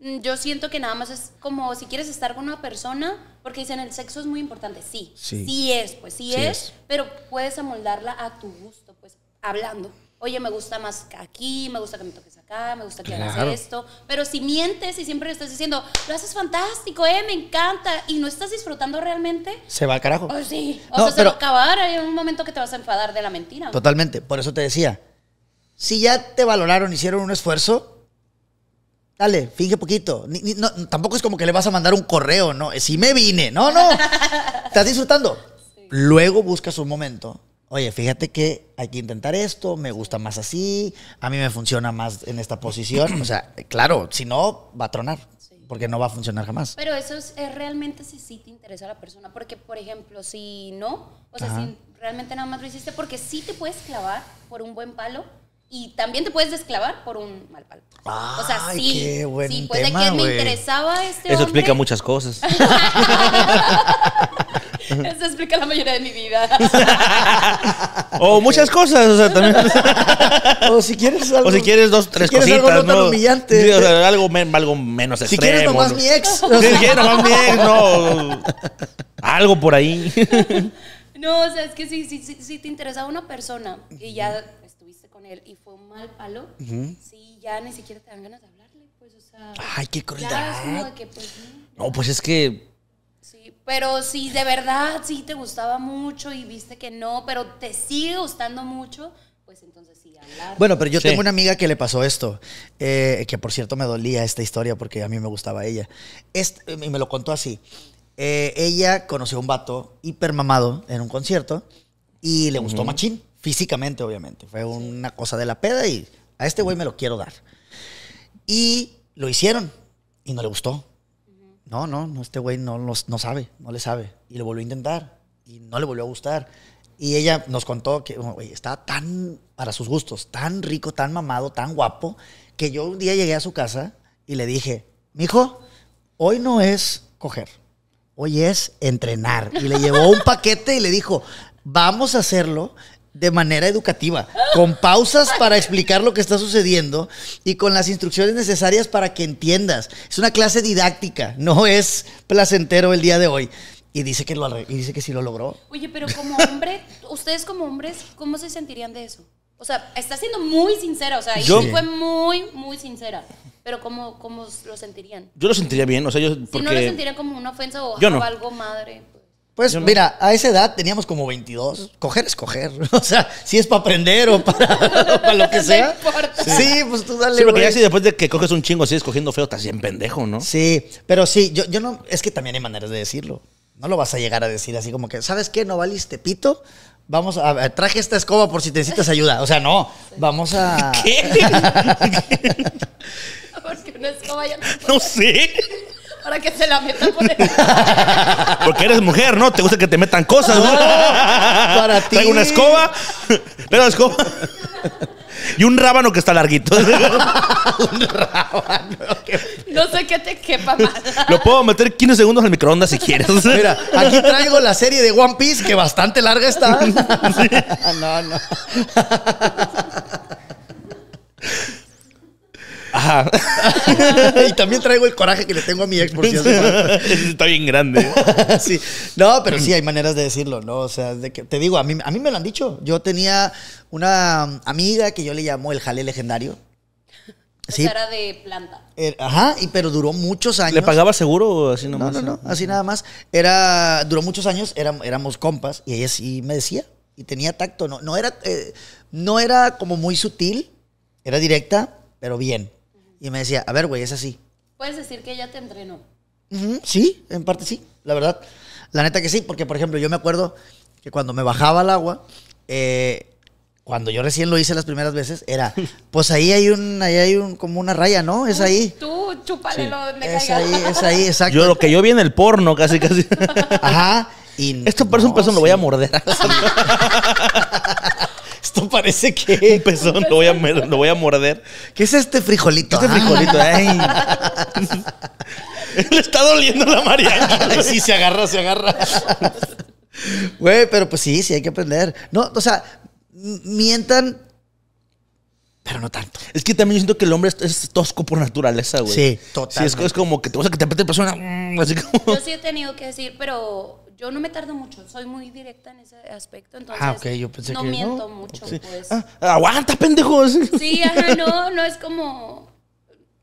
mm, yo siento que nada más es como si quieres estar con una persona, porque dicen el sexo es muy importante. Sí. Sí, es, pues sí, es, es, Pero puedes amoldarla a tu gusto, pues, hablando oye, me gusta más aquí, me gusta que me toques acá, me gusta que hagas esto. Pero si mientes y siempre le estás diciendo, lo haces fantástico, eh, me encanta, y no estás disfrutando realmente. Se va al carajo. Oh, sí, o sea, se va a acabar. Hay un momento que te vas a enfadar de la mentira. Totalmente, por eso te decía, si ya te valoraron, hicieron un esfuerzo. Dale, finge poquito. Ni, tampoco es como que le vas a mandar un correo, ¿no? Eh, si me vine. No, no. Estás disfrutando. Luego buscas un momento oye, fíjate que hay que intentar esto, me gusta más así, a mí me funciona más en esta posición. O sea, claro, si no, va a tronar, porque no va a funcionar jamás. Pero eso es, realmente si sí te interesa la persona, porque, por ejemplo, si no, o sea, si realmente nada más lo hiciste, porque sí te puedes clavar por un buen palo, y también te puedes desclavar por un mal palo. o sea, sí, qué pues de que me interesaba este Eso explica muchas cosas. Eso explica la mayoría de mi vida. o muchas cosas, o sea, también. o si quieres algo. O si quieres dos, tres cositas. Algo no, algo, algo, menos extremo. Si quieres nomás mi ex. Si quieres nomás mi ex, no. Algo por ahí. no, o sea, es que si, si, si te interesa una persona y ya estuviste con él y fue un mal palo, Si sí, ya ni siquiera te dan ganas de hablarle, pues, o sea. Ay, qué crueldad. Pues, no, pues es que pero si de verdad sí te gustaba mucho y viste que no, pero te sigue gustando mucho, pues entonces sí, hablar. Bueno, pero yo tengo una amiga que le pasó esto, eh, que por cierto me dolía esta historia porque a mí me gustaba ella. y me lo contó así. Eh, ella conoció a un vato hiper mamado en un concierto y le gustó machín, físicamente obviamente. Fue una cosa de la peda y a este güey me lo quiero dar. Y lo hicieron y no le gustó no, no, no, este güey no, sabe, no le sabe. Y lo volvió a intentar y no le volvió a gustar. Y ella nos contó que, estaba tan, para sus gustos, tan rico, tan mamado, tan guapo, que yo un día llegué a su casa y le dije, mijo, hoy no es coger, hoy es entrenar. Y le llevó un paquete y le dijo, vamos a hacerlo de manera educativa, con pausas para explicar lo que está sucediendo y con las instrucciones necesarias para que entiendas. Es una clase didáctica, no es placentero el día de hoy. Y dice que lo dice que sí lo logró. Oye, pero como hombre, ustedes como hombres, ¿cómo se sentirían de eso? O sea, está siendo muy sincera, o sea, yo fue muy muy sincera. Pero ¿cómo, ¿cómo, lo sentirían? Yo lo sentiría bien, o sea, yo... Porque... Si no lo sentiría como una ofensa o, algo madre. Pues mira, a esa edad teníamos como 22. Coger es coger. O sea, si es para aprender o para, lo que sea. sí, pues tú dale. Sí, ya si después de que coges un chingo sigues cogiendo feo, estás bien pendejo, ¿no? Sí, pero sí, yo, yo no. Es que también hay maneras de decirlo. No lo vas a llegar a decir así como que, ¿sabes qué? No valiste pito. Vamos a. Traje esta escoba por si necesitas ayuda. O sea, no. Vamos a. ¿Qué? ¿Qué? porque una escoba ya no. No sé que se la metan por el... Porque eres mujer, ¿no? Te gusta que te metan cosas, Para ti. Traigo una escoba. pero escoba. Y un rábano que está larguito. un rábano. No sé qué te quepa más. Lo puedo meter 15 segundos al microondas si quieres. Mira, aquí traigo la serie de One Piece que bastante larga está. no, no. y también traigo el coraje que le tengo a mi ex, por si Está bien grande. No, pero sí, hay maneras de decirlo, ¿no? O sea, que, te digo, a mí, a mí me lo han dicho. Yo tenía una amiga que yo le llamo el jale legendario. Sí. Era de planta. Er, ajá, y, pero duró muchos años. ¿Le pagaba seguro así nomás? No, no, no, así nada más. Era, duró muchos años, éramos compas y ella sí me decía y tenía tacto. No, no, era, eh, no era como muy sutil, era directa, pero bien. Y me decía, a ver, güey, es así. Puedes decir que ella te entrenó. sí, en parte sí, la verdad. La neta que sí, porque por ejemplo, yo me acuerdo que cuando me bajaba al agua, eh, cuando yo recién lo hice las primeras veces, era, pues ahí hay un, ahí hay un, como una raya, ¿no? Es ahí. Tú, chúpale lo donde Es caiga. ahí, es ahí, exacto. Yo lo que yo vi en el porno, casi, casi. Ajá. Y Esto por un peso lo voy a morder. parece que. Un lo voy, a, voy a morder. ¿Qué es este frijolito? ¿Qué es este ah. frijolito, ay. Le está doliendo la Mariana. sí, se agarra, se agarra. Güey, pero pues sí, sí, hay que aprender. No, o sea, mientan, pero no tanto. Es que también yo siento que el hombre es, tosco por naturaleza, güey. Sí, total. es, como que te vas que te apetece persona. Mm, así como... Yo sí he tenido que decir, pero yo no me tardo mucho, soy muy directa en ese aspecto, ah, entonces ah, ok, Yo pensé no miento mucho, pues. Ah, aguanta, pendejos. Sí, ajá, no, no es como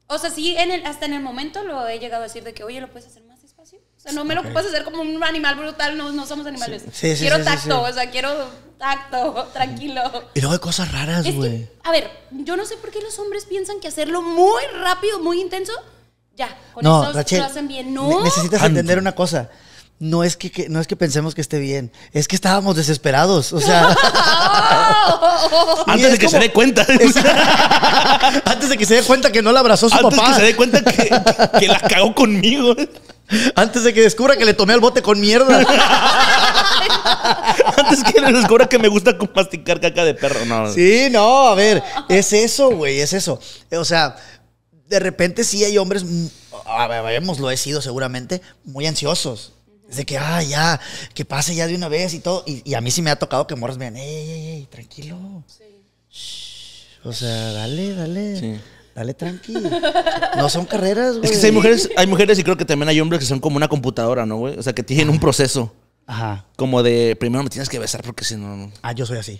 o sea, sí, en el, hasta en el momento lo he llegado a decir de que, oye, lo puedes hacer más despacio. O sea, no me lo puedes hacer como un animal brutal, no, no somos animales. Sí, quiero tacto, o sea, quiero tacto, tranquilo. Y luego de cosas raras, güey. A ver, yo no sé por qué los hombres piensan que hacerlo muy rápido, muy intenso, ya, con no, eso lo hacen bien. No, necesitas entender una cosa no es que, no es que pensemos que esté bien, es que estábamos desesperados, o sea, antes de que se dé cuenta, antes de que se dé cuenta que no la abrazó su papá, antes de que se dé cuenta que, la cagó conmigo, antes de que descubra que le tomé al bote con mierda. Antes que le descubra que me gusta compasticar caca de perro, no. Sí, no, a ver, es eso, güey, es eso. O sea, de repente sí hay hombres, mm, a lo he sido seguramente, muy ansiosos. Es de que, ah, ya, que pase ya de una vez y todo. Y, a mí sí me ha tocado que morros me ey, ey, ey, tranquilo. Sí. o sea, dale, dale. Sí. Dale tranqui. No son carreras, güey. Es que hay mujeres, hay mujeres y creo que también hay hombres que son como una computadora, ¿no, güey? O sea, que tienen un proceso. Ajá. Como de, primero me tienes que besar porque si no, Ah, yo soy así.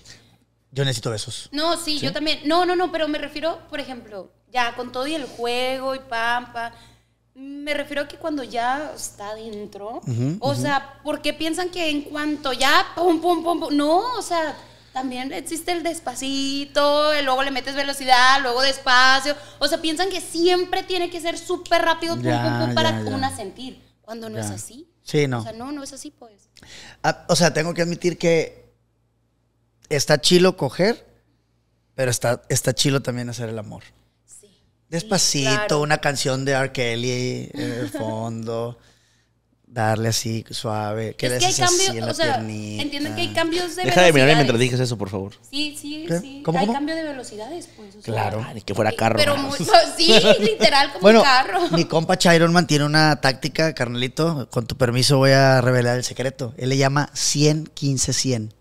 Yo necesito besos. No, sí, yo también. No, no, no, pero me refiero, por ejemplo, ya con todo y el juego y pampa. pam. Me refiero a que cuando ya está dentro, o sea, porque piensan que en cuanto ya, pum, pum, pum, pum, no, o sea, también existe el despacito, luego le metes velocidad, luego despacio, o sea, piensan que siempre tiene que ser súper rápido, pum, pum, para una sentir, cuando no es así. Sí, no. O sea, no, no es así, pues. Ah, o sea, tengo que admitir que está chilo coger, pero está, está chilo también hacer el amor. Despacito, una canción de R. Kelly en el fondo. darle así suave. Que es que hay cambios, o sea, que hay cambios de Deja de mirarme mientras dices eso, por favor. Sí, sí, sí. ¿Cómo, hay cambio de velocidades, pues. claro, ni que fuera carro. Pero sí, literal, como un carro. Mi compa Chiron mantiene una táctica, carnalito. Con tu permiso voy a revelar el secreto. Él le llama 100-15-100.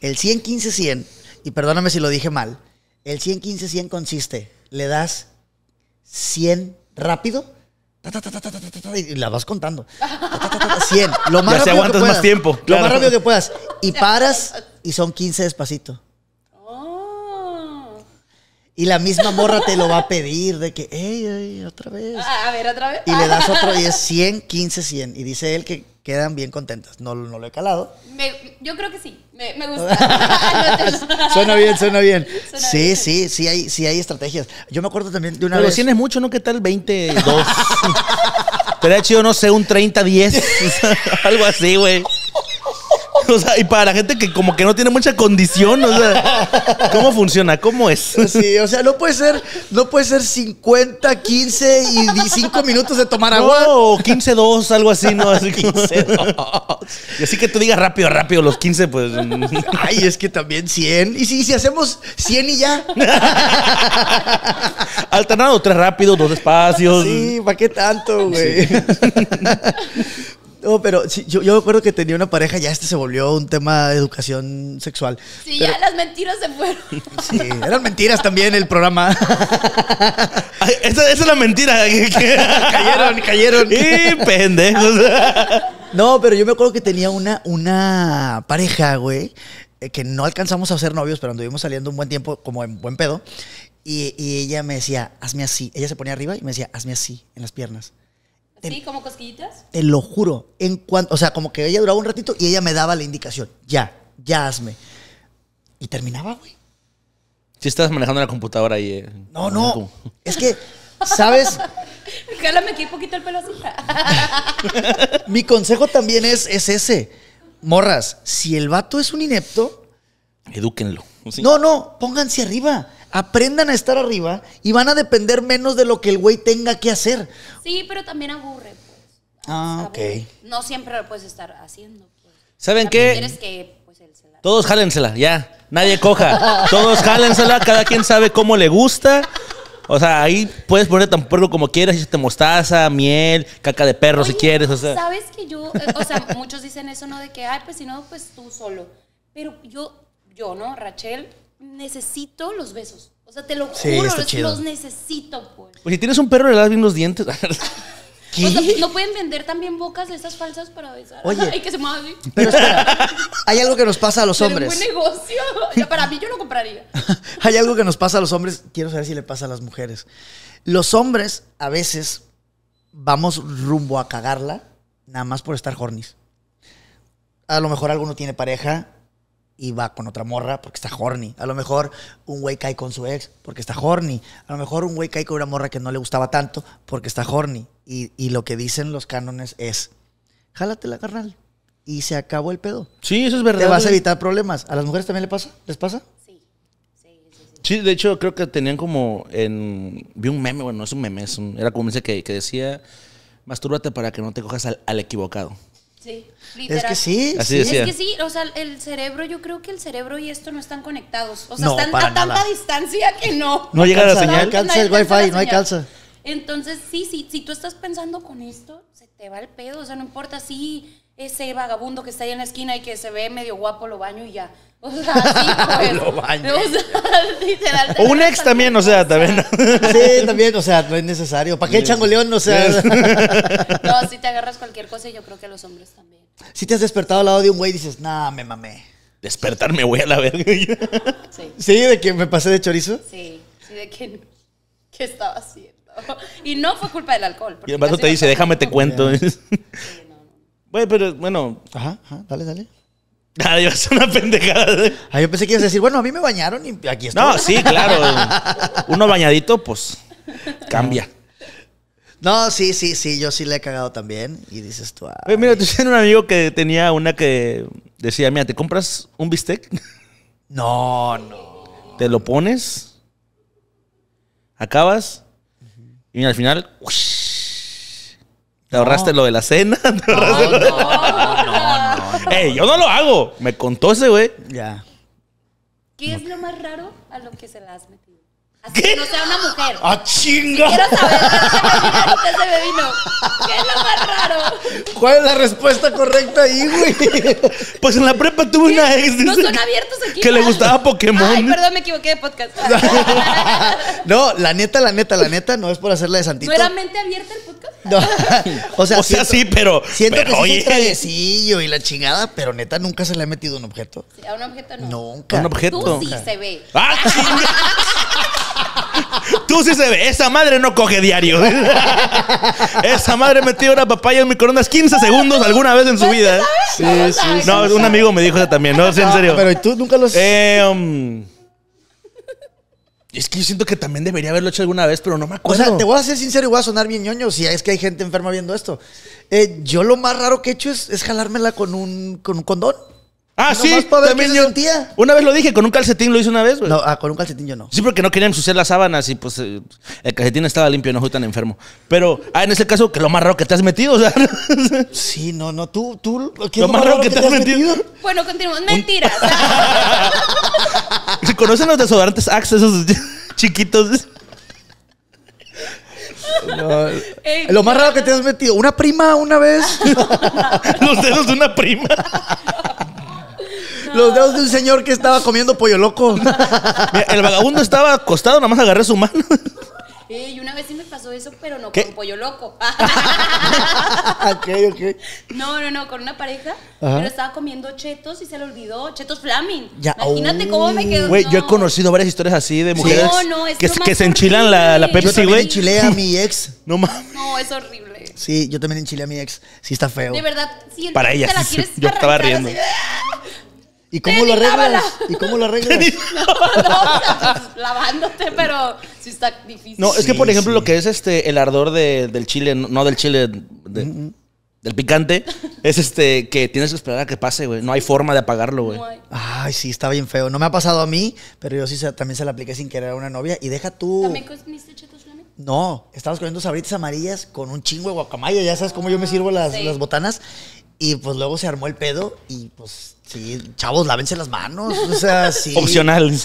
El 100-15-100, y perdóname si lo dije mal, el 100-15-100 consiste le das 100 rápido. y la vas contando. 100. Lo más rápido aguantas que puedas, más tiempo. Lo más rápido que puedas. Y paras y son 15 despacito. Oh. Y la misma morra te lo va a pedir de que, hey, otra vez. Ah, a ver, otra vez. Y le das otro y 100, 15, 100. Y dice él que quedan bien contentas. No, lo he calado. yo creo que sí. Me, gusta. suena bien, suena bien. sí, sí, sí hay, hay estrategias. Yo me acuerdo también de una Pero tienes mucho, ¿no? ¿Qué tal 22? Te yo no sé, un 30-10. Algo así, güey. O sea, y para la gente que como que no tiene mucha condición, o sea, ¿cómo funciona? ¿Cómo es? Sí, o sea, no puede ser, no puede ser 50, 15 y 5 minutos de tomar agua. No, 15, 2, algo así, ¿no? Así 15, 2. Y así que tú digas rápido, rápido, los 15, pues. Ay, es que también 100. Y si, si hacemos 100 y ya. Alternado, tres rápidos, dos espacios. Sí, ¿para qué tanto, güey? No, pero yo, yo me acuerdo que tenía una pareja, ya este se volvió un tema de educación sexual. Sí, ya las mentiras se fueron. Sí, eran mentiras también el programa. esa, es la mentira. cayeron, cayeron. Y pendejos. no, pero yo me acuerdo que tenía una, una pareja, güey, eh, que no alcanzamos a ser novios, pero anduvimos saliendo un buen tiempo, como en buen pedo. y ella me decía, hazme así. Ella se ponía arriba y me decía, hazme así en las piernas. ¿Sí? ¿Como cosquillitas? Te lo juro. En cuanto, o sea, como que ella duraba un ratito y ella me daba la indicación. Ya, ya hazme. Y terminaba, güey. ¿Si estabas manejando la computadora y eh. no, no. Es que, ¿sabes? Jálame aquí un poquito el pelo Mi consejo también es, ese. Morras, si el vato es un inepto... Edúquenlo. No, no, pónganse arriba aprendan a estar arriba y van a depender menos de lo que el güey tenga que hacer. Sí, pero también aburre. Pues, ah, ok. No siempre lo puedes estar haciendo. Pues. ¿Saben qué? que pues, todos jálensela, ya. Nadie coja. Todos jálensela, cada quien sabe cómo le gusta. O sea, ahí puedes poner tan puerco como quieras, si te mostaza, miel, caca de perro si quieres. Sabes que yo, eh, o sea, muchos dicen eso, ¿no? De que, ay, pues si no, pues tú solo. Pero yo, yo, ¿no? Rachel, necesito los besos. O sea, te lo juro, los, necesito, pues. Pues si tienes un perro, le das bien los dientes. no pueden vender también bocas de esas falsas para besar. Oye. que se Pero hay algo que nos pasa a los hombres. buen negocio. para mí yo no compraría. hay algo que nos pasa a los hombres. Quiero saber si le pasa a las mujeres. Los hombres a veces vamos rumbo a cagarla nada más por estar Jornis A lo mejor alguno tiene pareja, y va con otra morra porque está horny. A lo mejor un güey cae con su ex porque está horny. A lo mejor un güey cae con una morra que no le gustaba tanto porque está horny. Y, lo que dicen los cánones es, jálate la carnal. Y se acabó el pedo. Sí, eso es verdad. Te vas a evitar problemas. ¿A las mujeres también le pasa? ¿Les pasa? Sí. Sí, de hecho creo que tenían como en... Vi un meme, bueno, no es un meme, era como dice que, que decía, mastúrbate para que no te cojas al equivocado. Sí, literal. Es que sí, Es que sí, o sea, el cerebro, yo creo que el cerebro y esto no están conectados. O sea, están a tanta distancia que no. No llega la señal. No alcanza no el wifi, no Entonces, sí, sí, si tú estás pensando con esto, se te va el pedo. O sea, no importa sí ese vagabundo que está ahí en la esquina y que se ve medio guapo, lo baño y ya. O sea, sí, pues. lo baño. O, un ex también, o sea, también. sí, también, o sea, no es necesario. ¿Para qué el changoleón? O sea. no, si te agarras cualquier cosa, yo creo que los hombres también. Si te has despertado al lado de un güey y dices, nah, me mamé. Despertarme, güey, a la verga. sí. ¿Sí? ¿De que me pasé de chorizo? Sí, sí, de que, ¿Qué estaba haciendo. Y no fue culpa del alcohol. Y el vato te dice, déjame te cuento. Güey, pero bueno. Ajá, ajá, dale, dale. Adiós, ah, una pendejada. ¿eh? Ah, yo pensé que ibas a decir, bueno, a mí me bañaron y aquí estoy. No, sí, claro. Uno bañadito, pues cambia. No, sí, sí, sí, yo sí le he cagado también. Y dices tú. Ay. mira, tú tienes un amigo que tenía una que decía, mira, ¿te compras un bistec? No, no. Te lo pones, acabas, y al final, ¿Te ahorraste lo de la cena? ¿Te ¡Ey, yo no lo hago! Me contó ese güey. Ya. ¿Qué es lo más raro a lo que se las mete? ¿Qué? que no sea una mujer. ¡Ah, chinga! Quiero saber qué es lo más raro? ¿Cuál es la respuesta correcta ahí, güey? Pues en la prepa tuve una ex. No son abiertos aquí. Que le gustaba Pokémon. Ay, perdón, me equivoqué de podcast. no, la neta, la neta, la neta, no es por hacerla de santito. ¿No era mente abierta el podcast? No. O sea, sí, pero. Siento que sí yo y la chingada, pero neta, nunca se le ha metido un objeto. ¿A un objeto no? Nunca. ¿A un objeto? Tú sí se ve. ¡Ah, chinga! Tú sí se ve. Esa madre no coge diario. Esa madre metió una papaya en mi microondas 15 segundos alguna vez en su vida. Sí, sí. no, un amigo me dijo eso también. No, sí, en ah, serio. Pero ¿y tú nunca lo has eh, um, es que yo siento que también debería haberlo hecho alguna vez, pero no me acuerdo. O sea, te voy a ser sincero y voy a sonar bien ñoño si es que hay gente enferma viendo esto. Eh, yo lo más raro que he hecho es, jalármela con un, con un condón. Ah, sí. También Sentía? Una vez lo dije, con un calcetín lo hice una vez, güey. No, ah, con un calcetín yo no. Sí, porque no querían ensuciar las sábanas y pues eh, el calcetín estaba limpio, no fui tan enfermo. Pero, ah, en ese caso, que lo más raro que te has metido, o sea. sí, no, no, tú, tú. lo más raro que, te, has metido? Bueno, continuamos. Mentiras. ¿Se conocen los desodorantes Axe, esos chiquitos? lo más raro que te has metido, una prima una vez. los dedos de una prima. Los dedos de un señor que estaba comiendo pollo loco. el vagabundo estaba acostado, Nada más agarré su mano. Y una vez sí me pasó eso, pero no con pollo loco. ok, ok. No, no, no, con una pareja. Pero estaba comiendo chetos y se le olvidó. Chetos flaming. Imagínate cómo me oh. quedó. Güey, yo he conocido varias historias así de mujeres no, no, es que, que se enchilan la, la Pepsi, güey. enchilé a mi ex. No mames. No, es horrible. Sí, yo también enchilé a mi ex. Sí, está feo. De verdad, sí, Para ella. yo estaba riendo. ¡ah! ¿Y cómo lo arreglas? ¿Y cómo lo arreglas? No, lavándote, pero sí está difícil. No, es que por ejemplo lo que es este el ardor del chile, no del chile del picante, es este que tienes que esperar a que pase, güey. No hay forma de apagarlo, güey. Ay, sí, está bien feo. No me ha pasado a mí, pero yo sí también se la apliqué sin querer a una novia. Y deja tú. ¿También comiste chetos No, estabas comiendo sabritas amarillas con un chingo de guacamaya. Ya sabes cómo yo me sirvo las, las botanas. Y pues luego se armó el pedo y pues sí, chavos, lávense las manos. O sea, sí. Opcional.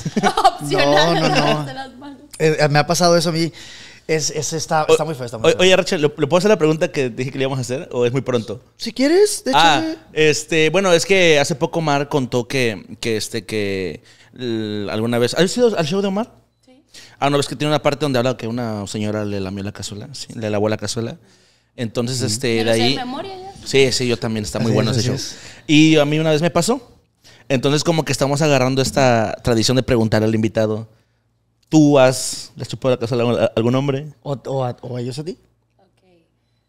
Opcional. No, eh, eh, me ha pasado eso a mí. Es, es está, está, muy feo, está Oye, Rachel, ¿le, puedo hacer la pregunta que dije que le íbamos a hacer? ¿O es muy pronto? Si quieres, de Ah, este, bueno, es que hace poco Omar contó que, que este, que alguna vez. ¿Has ido al show de Omar? Sí. Ah, no, es que tiene una parte donde habla que una señora le lamió la cazuela, sí, le lavó la cazuela. Entonces, este, de ahí... Sí, sí, yo también, está muy bueno ese show. Y a mí una vez me pasó. Entonces, como que estamos agarrando esta tradición de preguntar al invitado, ¿tú has, le has la casa a algún hombre? ¿O, o, a, o ellos a ti? Ok.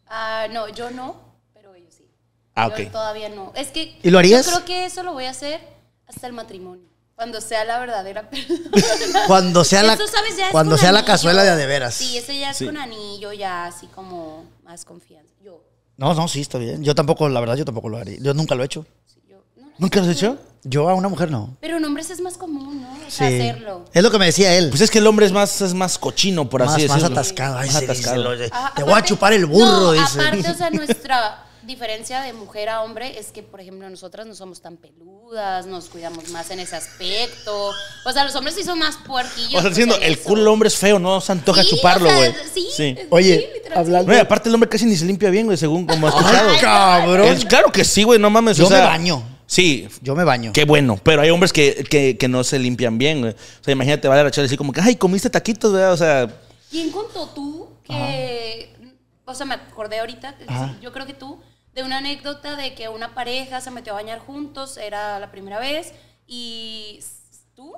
Ah, no, yo no, pero ellos sí. Ah, yo todavía no. Es que... ¿Y lo harías? Yo creo que eso lo voy a hacer hasta el matrimonio. Cuando sea la verdadera cuando sea la, cuando sea la cazuela de a de veras. Sí, ese ya es un con anillo, ya así como más confianza. Yo. No, no, sí, está bien. Yo tampoco, la verdad, yo tampoco lo haría. Yo nunca lo he hecho. Sí, yo, ¿Nunca lo has hecho? Yo a una mujer no. Pero en hombres es más común, ¿no? Es sí. hacerlo. Es lo que me decía él. Pues es que el hombre es más, es más cochino, por así decirlo. Más atascado. Ay, atascado. Ah, te voy a chupar el burro, no, dice. Aparte, o sea, nuestra diferencia de mujer a hombre es que, por ejemplo, nosotras no somos tan peludas, nos cuidamos más en ese aspecto. O sea, los hombres sí son más puerquillos. O sea, pues, el culo del hombre es feo, no se antoja chuparlo, güey. sí, Oye, hablando. aparte el hombre casi ni se limpia bien, güey, según como has escuchado. claro que sí, güey, no mames. Yo me baño. Sí. Yo me baño. Qué bueno. Pero hay hombres que, que, que no se limpian bien, güey. O sea, imagínate, va a la chela así como que, ay, comiste taquitos, güey. O sea. ¿Quién contó tú que.? O sea, me acordé ahorita. Yo creo que tú de una anécdota de que una pareja se metió a bañar juntos, era la primera vez, y tú,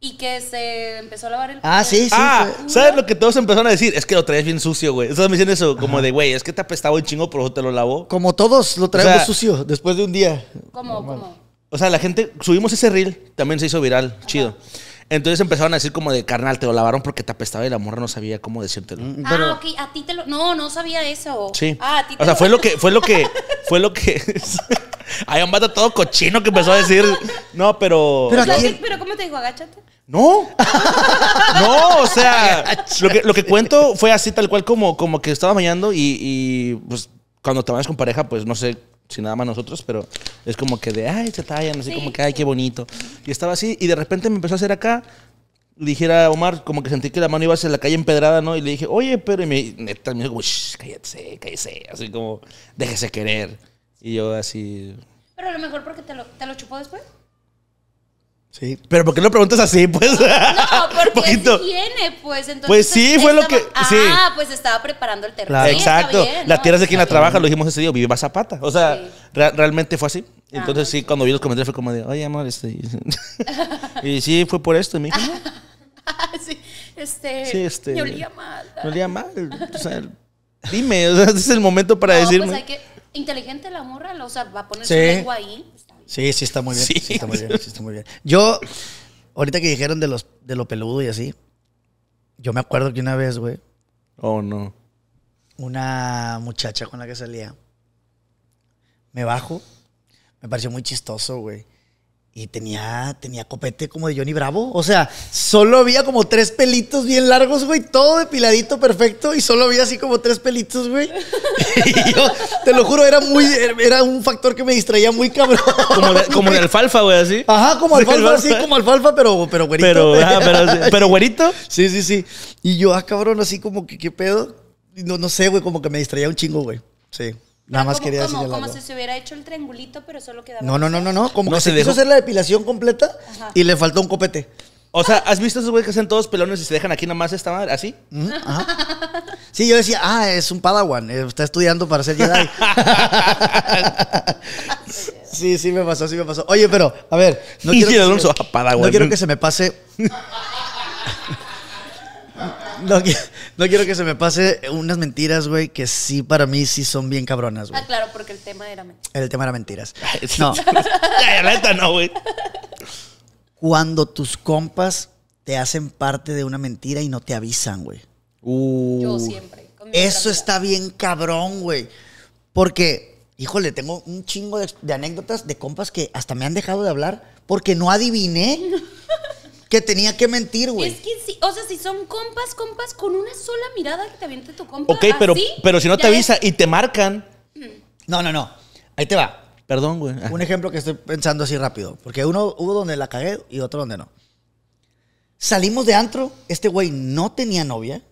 y que se empezó a lavar el Ah, sí, sí. Ah, ¿sabes lo que todos empezaron a decir? Es que lo traes bien sucio, güey. Entonces me dicen eso, como de, güey, es que te apestaba un chingo, pero te lo lavó. Como todos lo traemos sucio después de un día. ¿Cómo, cómo? O sea, la gente, subimos ese reel, también se hizo viral, chido. Entonces empezaron a decir como de carnal, te lo lavaron porque te apestaba y la morra no sabía cómo decírtelo. Mm, ah, ok, a ti te lo. No, no sabía eso. Sí. Ah, a ti te o sea, fue lo que, fue lo que, fue lo que. Hay un vato todo cochino que empezó a decir. No, pero. Pero, ¿pero ¿cómo te dijo? Agáchate. No. no, o sea, lo que, cuento fue así, tal cual como, como que estaba bañando y, pues cuando te bañas con pareja, pues no sé sin nada más nosotros, pero es como que de, ay, se tallan, así como que, ay, qué bonito. Y estaba así, y de repente me empezó a hacer acá. Le dijera Omar, como que sentí que la mano iba hacia la calle empedrada, ¿no? Y le dije, oye, pero. Y me, neta, me dijo, uy, cállate, cállese. Así como, déjese querer. Y yo así. Pero a lo mejor porque te lo, te lo chupó después. Sí, pero ¿por qué lo preguntas así? Pues. No, porque pues. Entonces, pues sí, fue lo que. Ah, sí. Ah, pues estaba preparando el terreno. Exacto. la tierra es de quien la trabaja, lo dijimos ese día, vive zapata. O sea, realmente fue así. Ah, entonces, sí, cuando vi los comentarios fue como de, oye, amor, este. y sí, fue por esto. Y me sí, este. Sí, este, Me olía mal. Me olía mal. O sea, dime, o sea, es el momento para no, decirme. Pues hay que, inteligente la morra, o sea, va a poner su lengua ahí. Sí, sí está muy bien. Yo, ahorita que dijeron de, los, de lo peludo y así, yo me acuerdo que una vez, güey. Oh, no. Una muchacha con la que salía. Me bajo. Me pareció muy chistoso, güey y tenía, tenía copete como de Johnny Bravo. O sea, solo había como tres pelitos bien largos, güey, todo depiladito perfecto y solo había así como tres pelitos, güey. Y yo, te lo juro, era muy, era un factor que me distraía muy cabrón. Como de, alfalfa, güey, así. Ajá, como alfalfa, sí, como alfalfa, pero, pero güerito. Pero, pero, pero, güerito. Sí, sí, sí. Y yo, ah, cabrón, así como que, ¿qué pedo? No, no sé, güey, como que me distraía un chingo, güey. Sí. Nada más quería hacer Como si se hubiera hecho el triangulito, pero solo quedaba. No, no, no, no, no. Como no que se, dejó. hacer la depilación completa y le faltó un copete. O sea, ¿has visto esos güeyes que hacen todos pelones y se dejan aquí nomás esta madre? ¿Así? Sí, yo decía, ah, es un padawan, eh, está estudiando para ser Jedi. sí, sí me pasó, sí me pasó. Oye, pero, a ver, no, que, ah, no quiero que se me pase no, quiero que se me pase unas mentiras, güey, que sí, para mí sí son bien cabronas, güey. Ah, claro, porque el tema era mentiras. El tema era mentiras. No. la neta no, güey. Cuando tus compas te hacen parte de una mentira y no te avisan, güey. Uh, Yo siempre. Eso está bien cabrón, güey. Porque, híjole, tengo un chingo de anécdotas de compas que hasta me han dejado de hablar porque no adiviné que tenía que mentir, güey. Es si, o sea, si son compas, compas, con una sola mirada que te aviente tu compa. Ok, pero, pero si no te avisa y te marcan. No, no, no. Ahí te va. Perdón, güey. Un ejemplo que estoy pensando así rápido. Porque uno hubo donde la cagué y otro donde no. Salimos de antro, este güey no tenía novia.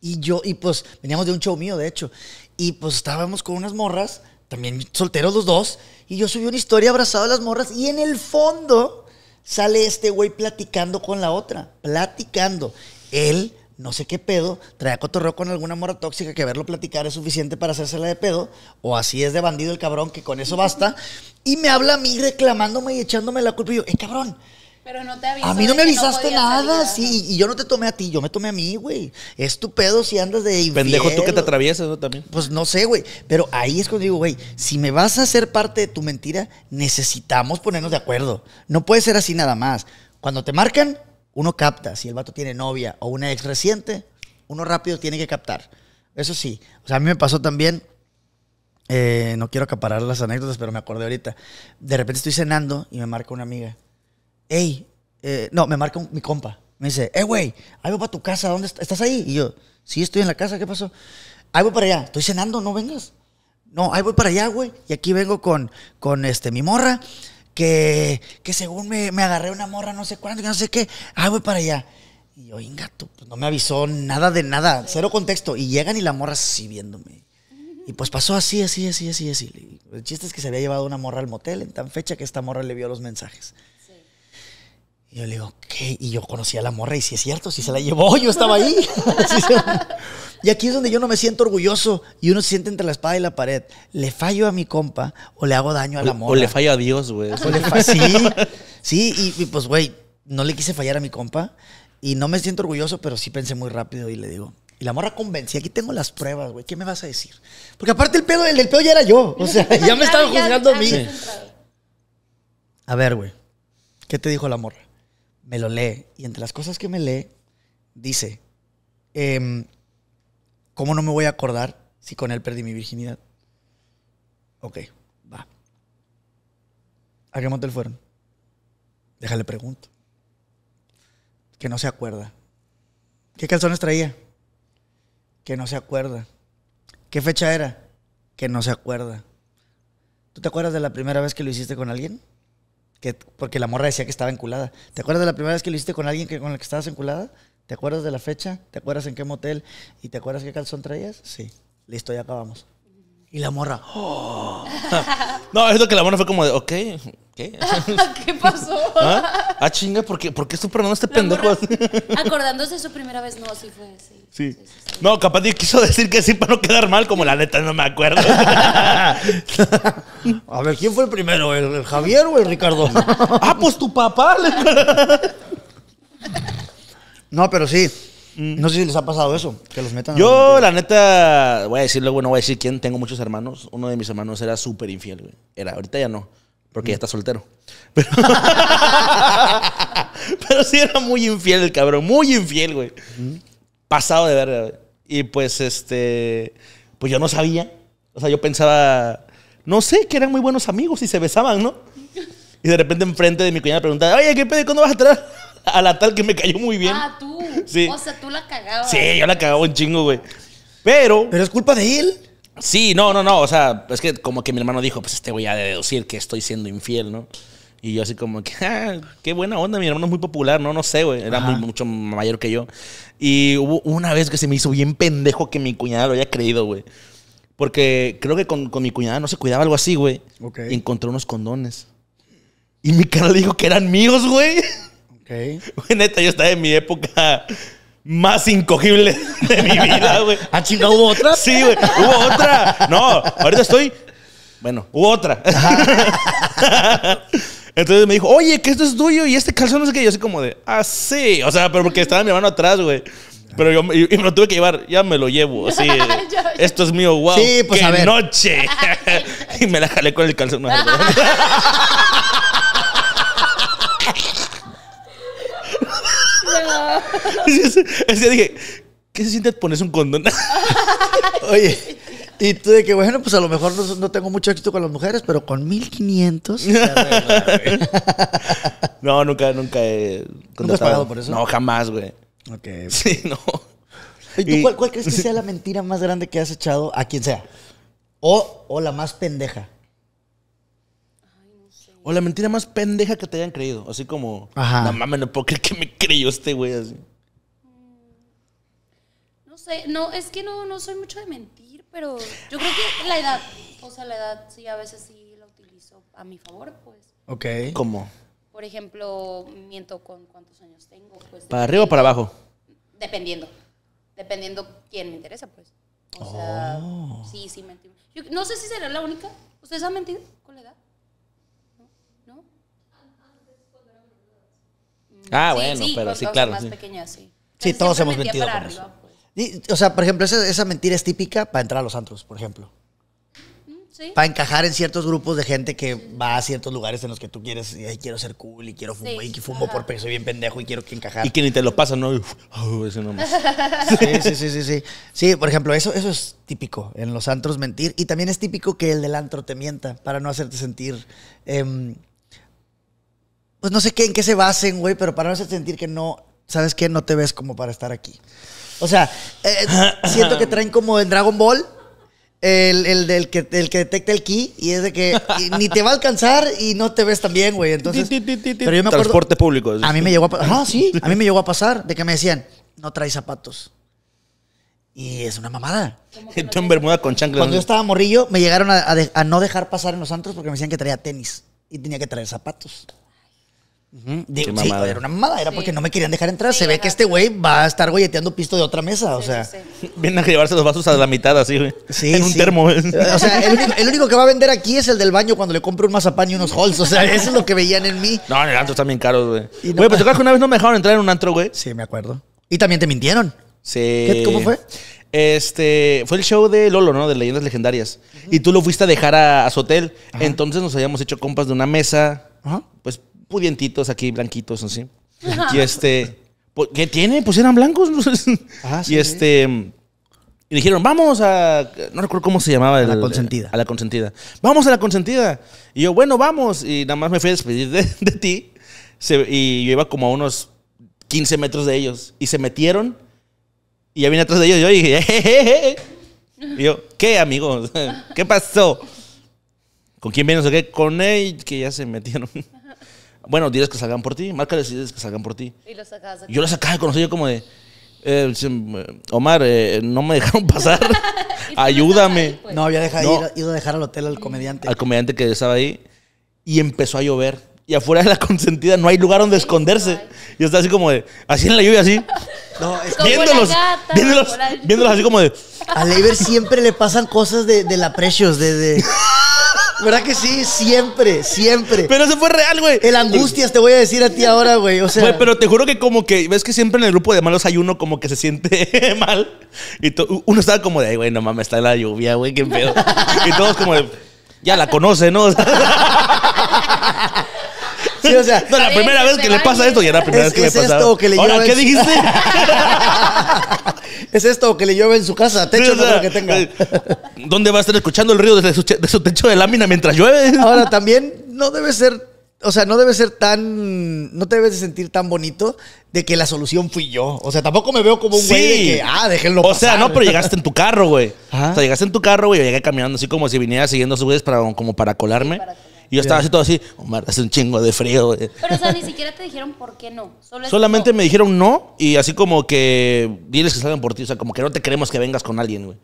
Y yo, y pues veníamos de un show mío, de hecho. Y pues estábamos con unas morras, también solteros los dos. Y yo subí una historia abrazado a las morras. Y en el fondo sale este güey platicando con la otra, platicando. Él, no sé qué pedo, trae a cotorreo con alguna mora tóxica que verlo platicar es suficiente para hacérsela de pedo, o así es de bandido el cabrón que con eso basta, y me habla a mí reclamándome y echándome la culpa. Y yo, eh, cabrón, pero no te avisaste. A mí no me avisaste nada, sí. Y yo no te tomé a ti, yo me tomé a mí, güey. Es tu pedo si andas de Pendejo tú que te atraviesas, ¿no? También. Pues no sé, güey. Pero ahí es cuando digo, güey, si me vas a hacer parte de tu mentira, necesitamos ponernos de acuerdo. No puede ser así nada más. Cuando te marcan, uno capta. Si el vato tiene novia o una ex reciente, uno rápido tiene que captar. Eso sí. O sea, a mí me pasó también... Eh, no quiero acaparar las anécdotas, pero me acordé ahorita. De repente estoy cenando y me marca una amiga. Ey, eh, no, me marca mi compa. Me dice, eh, güey, ahí voy para tu casa, ¿dónde estás? ahí? Y yo, sí, estoy en la casa, ¿qué pasó? Ahí voy para allá, estoy cenando, no vengas. No, ahí voy para allá, güey. Y aquí vengo con, con este, mi morra, que, según me, agarré una morra, no sé cuándo, no sé qué. Ahí voy para allá. Y yo, ingato, pues, no me avisó nada de nada, cero contexto. Y llegan y la morra así viéndome. Y pues pasó así, así, así, así, así. El chiste es que se había llevado una morra al motel en tan fecha que esta morra le vio los mensajes. Y yo le digo, ¿qué? Y yo conocí a la morra y si es cierto, si se la llevó, yo estaba ahí. y aquí es donde yo no me siento orgulloso y uno se siente entre la espada y la pared. ¿Le fallo a mi compa o le hago daño a la morra? O le fallo a Dios, güey. Sí, sí, y, pues, güey, no le quise fallar a mi compa y no me siento orgulloso, pero sí pensé muy rápido y le digo, y la morra convencí, aquí tengo las pruebas, güey, ¿qué me vas a decir? Porque aparte el pedo, el del pedo ya era yo, o sea, ya me estaba juzgando a mí. A ver, güey, ¿qué te dijo la morra? me lo lee. Y entre las cosas que me lee, dice, em, ¿cómo no me voy a acordar si con él perdí mi virginidad? Ok, va. ¿A qué motel fueron? Déjale pregunto. Que no se acuerda. ¿Qué calzones traía? Que no se acuerda. ¿Qué fecha era? Que no se acuerda. ¿Tú te acuerdas de la primera vez que lo hiciste con alguien? porque la morra decía que estaba enculada. ¿Te acuerdas de la primera vez que lo hiciste con alguien que, con el que estabas enculada? ¿Te acuerdas de la fecha? ¿Te acuerdas en qué motel? ¿Y te acuerdas qué calzón traías? Sí. Listo, ya acabamos. Y la morra, oh". No, es lo que la morra fue como de, ok, ¿qué? ¿Qué pasó? ¿Ah? ¿Ah? chinga, ¿por qué, ¿por qué estoy este pendejo? así? Acordándose de su primera vez, no, sí fue, sí. Sí. No, capaz quiso decir que sí para no quedar mal, como la neta no me acuerdo. A ver, ¿quién fue el primero? ¿El, Javier o el Ricardo? ah, pues tu papá. no, pero sí. No sé si les ha pasado eso, que los metan. Yo, la neta, voy a decir luego, no voy a decir quién. Tengo muchos hermanos. Uno de mis hermanos era súper infiel, güey. Era, ahorita ya no, porque ya está soltero. Pero, sí era muy infiel el cabrón, muy infiel, güey. Pasado de verga, güey. Y pues, este, pues yo no sabía. O sea, yo pensaba, no sé, que eran muy buenos amigos y se besaban, ¿no? Y de repente enfrente de mi cuñada preguntaba, oye, ¿qué pedo? ¿Cuándo vas a traer? a la tal que me cayó muy bien. Ah, tú. O sea, tú la cagabas. Sí, yo la cagaba un chingo, güey. Pero. Pero es culpa de él. Sí, no, no, no. O sea, es que como que mi hermano dijo, pues este voy a deducir que estoy siendo infiel, ¿no? Y yo así como que, ah, qué buena onda, mi hermano es muy popular, no, no sé, güey, era mucho mayor que yo. Y hubo una vez que se me hizo bien pendejo que mi cuñada lo haya creído, güey. Porque creo que con, mi cuñada no se cuidaba algo así, güey. encontró unos condones. Y mi cara le dijo que eran míos, güey. Okay. Güey, neta, yo estaba en mi época más incogible de mi vida, güey. ¿Ah, chingado hubo otra? Sí, güey, hubo otra. No, ahorita estoy. Bueno, hubo otra. Entonces me dijo, oye, que esto es tuyo y este calzón no sé qué. yo así como de, ah, sí. O sea, pero porque estaba mi hermano atrás, güey. Pero yo y, me lo tuve que llevar, ya me lo llevo, así. esto es mío, wow. Sí, pues qué a ver. noche. y me la jalé con el calzón. que dije, ¿qué se siente ponerse un condón? Oye, y tú de que, bueno, pues a lo mejor no, tengo mucho éxito con las mujeres, pero con 1500. No, nunca, nunca he ¿Nunca has pagado por eso? No, jamás, güey. Ok. Sí, no. ¿Y tú cuál, cuál crees que sea la mentira más grande que has echado a quien sea? O, o la más pendeja. O la mentira más pendeja que te hayan creído. Así como, Ajá. no mames, no puedo creer que me creyó este güey así. Mm, no sé, no, es que no, no soy mucho de mentir, pero yo creo que la edad, o sea, la edad sí, a veces sí la utilizo a mi favor, pues. Ok. ¿Cómo? Por ejemplo, miento con cuántos años tengo. Pues, ¿Para arriba o para abajo? Dependiendo. Dependiendo quién me interesa, pues. O sea, oh. sí, sí, mentimos. no sé si será la única. ¿Ustedes han mentido con la edad? Ah, bueno, pero sí, claro. sí. todos hemos mentido. Pues. o sea, por ejemplo, esa, mentira es típica para entrar a los antros, por ejemplo. Mm, para encajar en ciertos grupos de gente que va a ciertos lugares en los que tú quieres, y quiero ser cool, y quiero fumar, y que fumo porque soy bien pendejo, y quiero que encajar. Y que ni te lo pasan, ¿no? Oh, sí, sí, sí, sí, sí. por ejemplo, eso, eso es típico en los antros mentir. Y también es típico que el del antro te mienta para no hacerte sentir... Em, pues no sé qué, en qué se basen, güey, pero para no hacer sentir que no, ¿sabes qué? No te ves como para estar aquí. O sea, eh, siento que traen como en Dragon Ball. El, del que, el que detecta el ki y es de que ni te va a alcanzar y no te ves tan bien, güey. Entonces, pero yo me acuerdo, transporte público. A mí me llegó a pasar. sí, a mí me llegó a pasar de que me decían, no traes zapatos. Y es una mamada. en Bermuda con chanclas. Cuando yo estaba morrillo, me llegaron a, a no dejar pasar en los antros porque me decían que traía tenis y tenía que traer zapatos sí, era una mamada, era porque no me querían dejar entrar. Se ve que este güey va a estar golleteando pisto de otra mesa, o sea. Vienen a llevarse los vasos a la mitad así, güey. Sí, en un termo. O sea, el único, que va a vender aquí es el del baño cuando le compro un mazapán y unos halls. O sea, eso es lo que veían en mí. No, en el antro están bien caros, güey. Güey, pues que una vez no me dejaron entrar en un antro, güey. Sí, me acuerdo. Y también te mintieron. Sí. cómo fue? Este, fue el show de Lolo, ¿no? De Leyendas Legendarias. Y tú lo fuiste a dejar a, su hotel. Entonces nos habíamos hecho compas de una mesa. Ajá. Pues pudientitos aquí, blanquitos, así. y este, pues, ¿qué tiene? Pues eran blancos. Pues. Ah, y este, y dijeron, vamos a, no recuerdo cómo se llamaba. A la consentida. A la consentida. Vamos a la consentida. Y yo, bueno, vamos. Y nada más me fui a despedir de, ti. y yo iba como a unos 15 metros de ellos. Y se metieron. Y ya vine atrás de ellos. Y yo dije, y yo, ¿qué, amigos? ¿Qué pasó? ¿Con quién vienes? ¿Qué? Con él, que ya se metieron. Bueno, diles que salgan por ti, márcales y diles que salgan por ti. Y los sacabas Yo los sacaba de conocer, yo como de, eh, mm, Omar, eh, no me dejaron pasar, ayúdame. No, había dejado, ido a dejar al hotel al comediante. Al comediante que estaba ahí y empezó a llover. Y afuera de la consentida no hay lugar donde esconderse. y está así como de, así en la lluvia, así. No, es como viéndolos, viéndolos, así como de. A Leiber siempre le pasan cosas de, de la precios de, ¿Verdad que sí? Siempre, siempre. Pero eso fue real, güey. El angustias te voy a decir a ti ahora, güey. O sea. Güey, pero te juro que como que, ves que siempre en el grupo de malos hay uno como que se siente mal. Y uno estaba como de, güey, no mames, está en la lluvia, güey, qué pedo. Y todos como de, ya la conoce, ¿no? Sí, o sea. No, la primera vez que le pasa esto y era la primera vez que, es pasaba. ¿Es esto que le ¿qué dijiste? Es esto que le llueve en su casa, techo no que tenga. Eh, ¿Dónde va a estar escuchando el río desde su, de su techo de lámina mientras llueve? Ahora también no debe ser, o sea, no debe ser tan, no te debes de sentir tan bonito de que la solución fui yo. O sea, tampoco me veo como un güey de que, ah, déjenlo O sea, no, pero llegaste en tu carro, güey. O sea, llegaste en tu carro, güey. Yo llegué caminando así como si viniera siguiendo a sus para, como para colarme yo estaba así todo así, Omar, hace un chingo de frío. Pero, o sea, ni siquiera te dijeron por qué no. Solamente me dijeron no y así como que diles que salgan por ti. O sea, como que no te queremos que vengas con alguien, güey.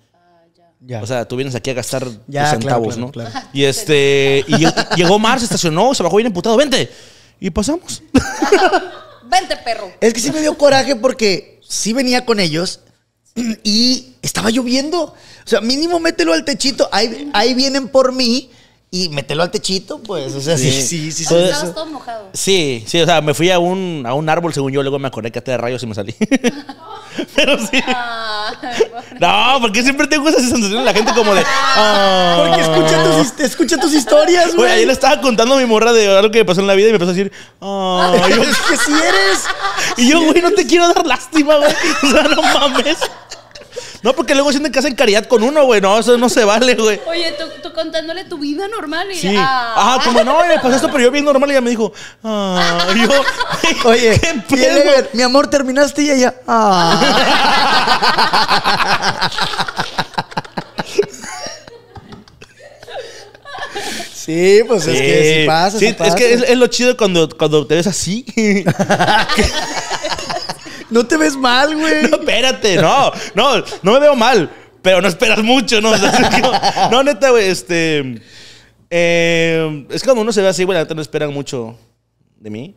Ya. O sea, tú vienes aquí a gastar centavos, ¿no? Claro. Y este. y llegó Mar, se estacionó, se bajó bien emputado. ¡Vente! Y pasamos. ¡Vente, perro! Es que sí me dio coraje porque sí venía con ellos y estaba lloviendo. O sea, mínimo mételo al techito. Ahí, ahí vienen por mí y mételo al techito, pues. O sea, sí, sí, sí. sí, todo mojado. Sí, sí, o sea, me fui a un, a un árbol, según yo, luego me acordé que hasta de rayos y me salí. Pero sí. Ah, no, porque siempre tengo esa sensación de la gente como de. Ah. Ah". Porque escucha tus, escucha tus historias, güey. Ayer le estaba contando a mi morra de algo que me pasó en la vida y me empezó a decir. Ay, es que si sí eres. Y yo, güey, no te quiero dar lástima, güey. O sea, no mames. No, porque luego sienten que hacen caridad con uno, güey. No, eso no se vale, güey. Oye, tú, contándole tu vida normal y. Sí. Ah. Ajá, como no, me pasó pues esto, pero yo bien normal y ella me dijo. Ah, yo. Oye, ¿qué Mi amor, terminaste y ella. Ah. Sí, pues es que si pasa, pasa. Es que es, lo chido cuando, cuando te ves así. No te ves mal, güey. No, espérate, no, no, no me veo mal, pero no esperas mucho, ¿no? no, neta, güey, este. Eh, es como uno se ve así, güey, la neta no esperan mucho de mí.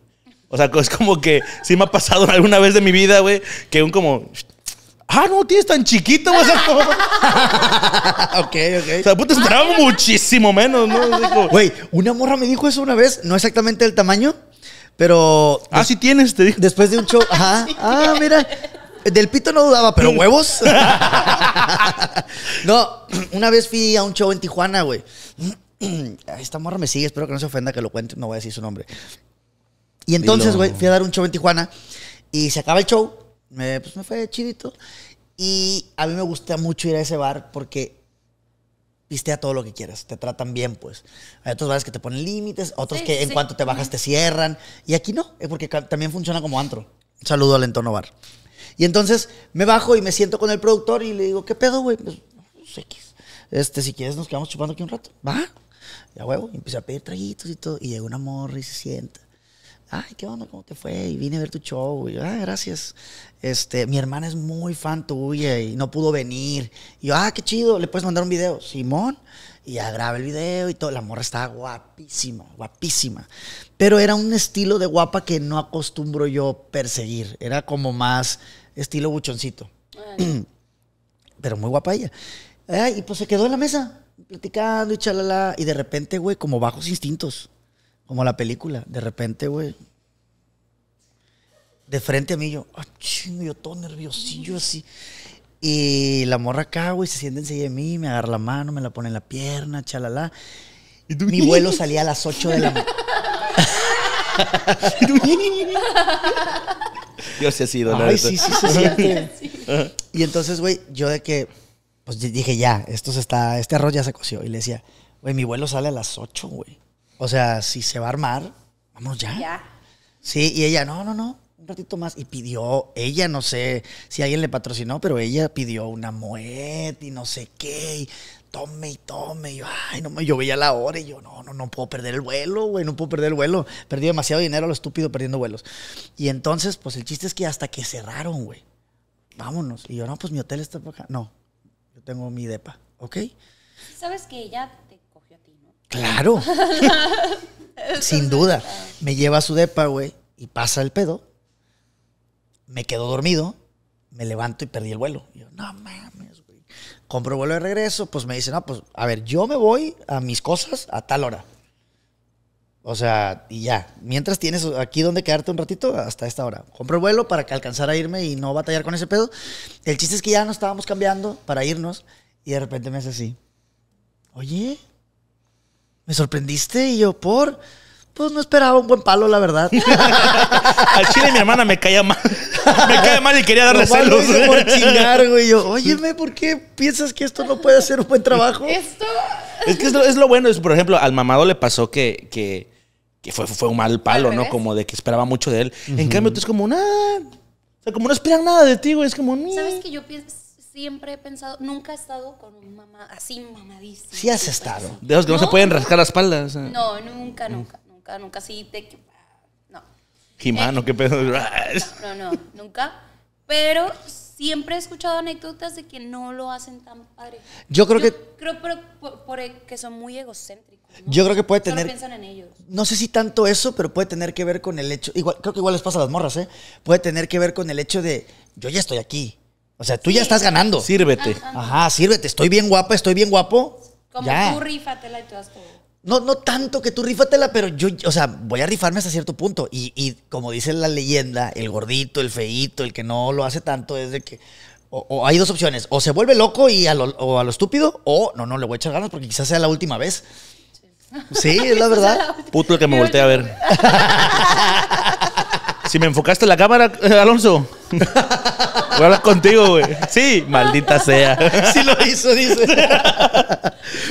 O sea, es como que sí me ha pasado alguna vez de mi vida, güey, que un como. Ah, no, tienes tan chiquito, güey. O sea, como... ok, ok. O sea, puta, esperaba muchísimo menos, ¿no? Güey, una morra me dijo eso una vez, no exactamente el tamaño, pero. Ah, sí tienes, te dije. Después de un show. Ajá. Ah, mira. Del pito no dudaba, pero huevos. no, una vez fui a un show en Tijuana, güey. Esta morra me sigue, espero que no se ofenda que lo cuente, no voy a decir su nombre. Y entonces, güey, fui a dar un show en Tijuana y se acaba el show. Me, pues me fue chidito. Y a mí me gusta mucho ir a ese bar porque a todo lo que quieras, te tratan bien, pues. Hay otros bares que te ponen límites, otros que en cuanto te bajas te cierran, y aquí no, es eh, porque también funciona como antro. Saludo al entorno bar. Y entonces me bajo y me siento con el productor y le digo, ¿qué pedo, güey? Pues, pues este, si quieres nos quedamos chupando aquí un rato. Va. Ya huevo, y empecé a pedir traguitos y todo, y llega una morra y se sienta ay, ¿qué onda? ¿Cómo te fue? Y vine a ver tu show. Y yo, ah, gracias. Este, mi hermana es muy fan tuya y no pudo venir. Y yo, ah, qué chido, le puedes mandar un video. Simón. Y ya grabé el video y todo. La morra estaba guapísima, guapísima. Pero era un estilo de guapa que no acostumbro yo perseguir. Era como más estilo buchoncito. Pero muy guapa ella. y pues se quedó en la mesa, platicando y chalala. Y de repente, güey, como bajos instintos como la película. De repente, güey. De frente a mí yo, ah, yo todo nerviosillo así. Y la morra acá, güey, se siente enseguida de mí, me agarra la mano, me la pone en la pierna, chalala. Mi vuelo salía a las 8 de la mañana. yo sí he sido, Ay, sí, sí y entonces, güey, yo de que, pues dije, ya, esto se está, este arroz ya se coció. Y le decía, güey, mi vuelo sale a las 8, güey. O sea, si se va a armar, vámonos ya. Ya. Sí, y ella, no, no, no, un ratito más. Y pidió, ella, no sé si alguien le patrocinó, pero ella pidió una muerte y no sé qué. Y tome y tome. yo, ay, no, yo veía la hora y yo, no, no, no puedo perder el vuelo, güey, no puedo perder el vuelo. Perdí demasiado dinero, lo estúpido, perdiendo vuelos. Y entonces, pues el chiste es que hasta que cerraron, güey, vámonos. Y yo, no, pues mi hotel está No, yo tengo mi depa, ¿ok? Sabes que ella Claro. Sin duda. Me lleva a su depa, güey, y pasa el pedo. Me quedo dormido, me levanto y perdí el vuelo. yo, no mames, güey. Compro vuelo de regreso, pues me dice, no, pues, a ver, yo me voy a mis cosas a tal hora. O sea, y ya. Mientras tienes aquí donde quedarte un ratito, hasta esta hora. Compro el vuelo para que alcanzar a irme y no batallar con ese pedo. El chiste es que ya nos estábamos cambiando para irnos y de repente me hace así. Oye, me sorprendiste y yo, por. Pues no esperaba un buen palo, la verdad. Al chile mi hermana me caía mal. Me caía mal y quería darle celos. chingar, güey. Yo, óyeme, ¿por qué piensas que esto no puede hacer un buen trabajo? Esto... Es que es lo, bueno. Es, por ejemplo, al mamado le pasó que, que, fue, fue un mal palo, ¿no? Como de que esperaba mucho de él. En cambio, tú es como, nada... O sea, como no esperan nada de ti, güey. Es como... ¿Sabes qué yo pienso? siempre he pensado, nunca he estado con un mamá así mamadísimo. Sí has estado. De los que no, se pueden rascar las espaldas. No, mm. nunca, nunca, nunca, nunca sí, te no. Jimano, eh, qué pedo. No, no, nunca. Pero siempre he escuchado anécdotas de que no lo hacen tan padre. Yo creo que. Creo por, e, que son muy egocéntricos. Yo creo que puede tener. piensan en ellos. No sé si tanto eso, pero puede tener que ver con el hecho. creo que igual les pasa a las morras, ¿eh? Puede tener que ver con el hecho de. Yo ya estoy aquí. O sea, tú ya estás ganando. Sírvete. Ajá. sírvete. Estoy bien guapa, estoy bien guapo. Como tú rifatela y tú no, no tanto que tú rífatela, pero yo, o sea, voy a rifarme hasta cierto punto. Y, y como dice la leyenda, el gordito, el feíto, el que no lo hace tanto, es de que. O, hay dos opciones. O se vuelve loco y a lo, o a lo estúpido, o no, no, le voy a echar ganas porque quizás sea la última vez. Sí, es la verdad. Puto que me volteé a ver. Si me enfocaste la cámara, eh, Alonso. contigo, güey. Sí, maldita sea. Sí lo hizo, dice.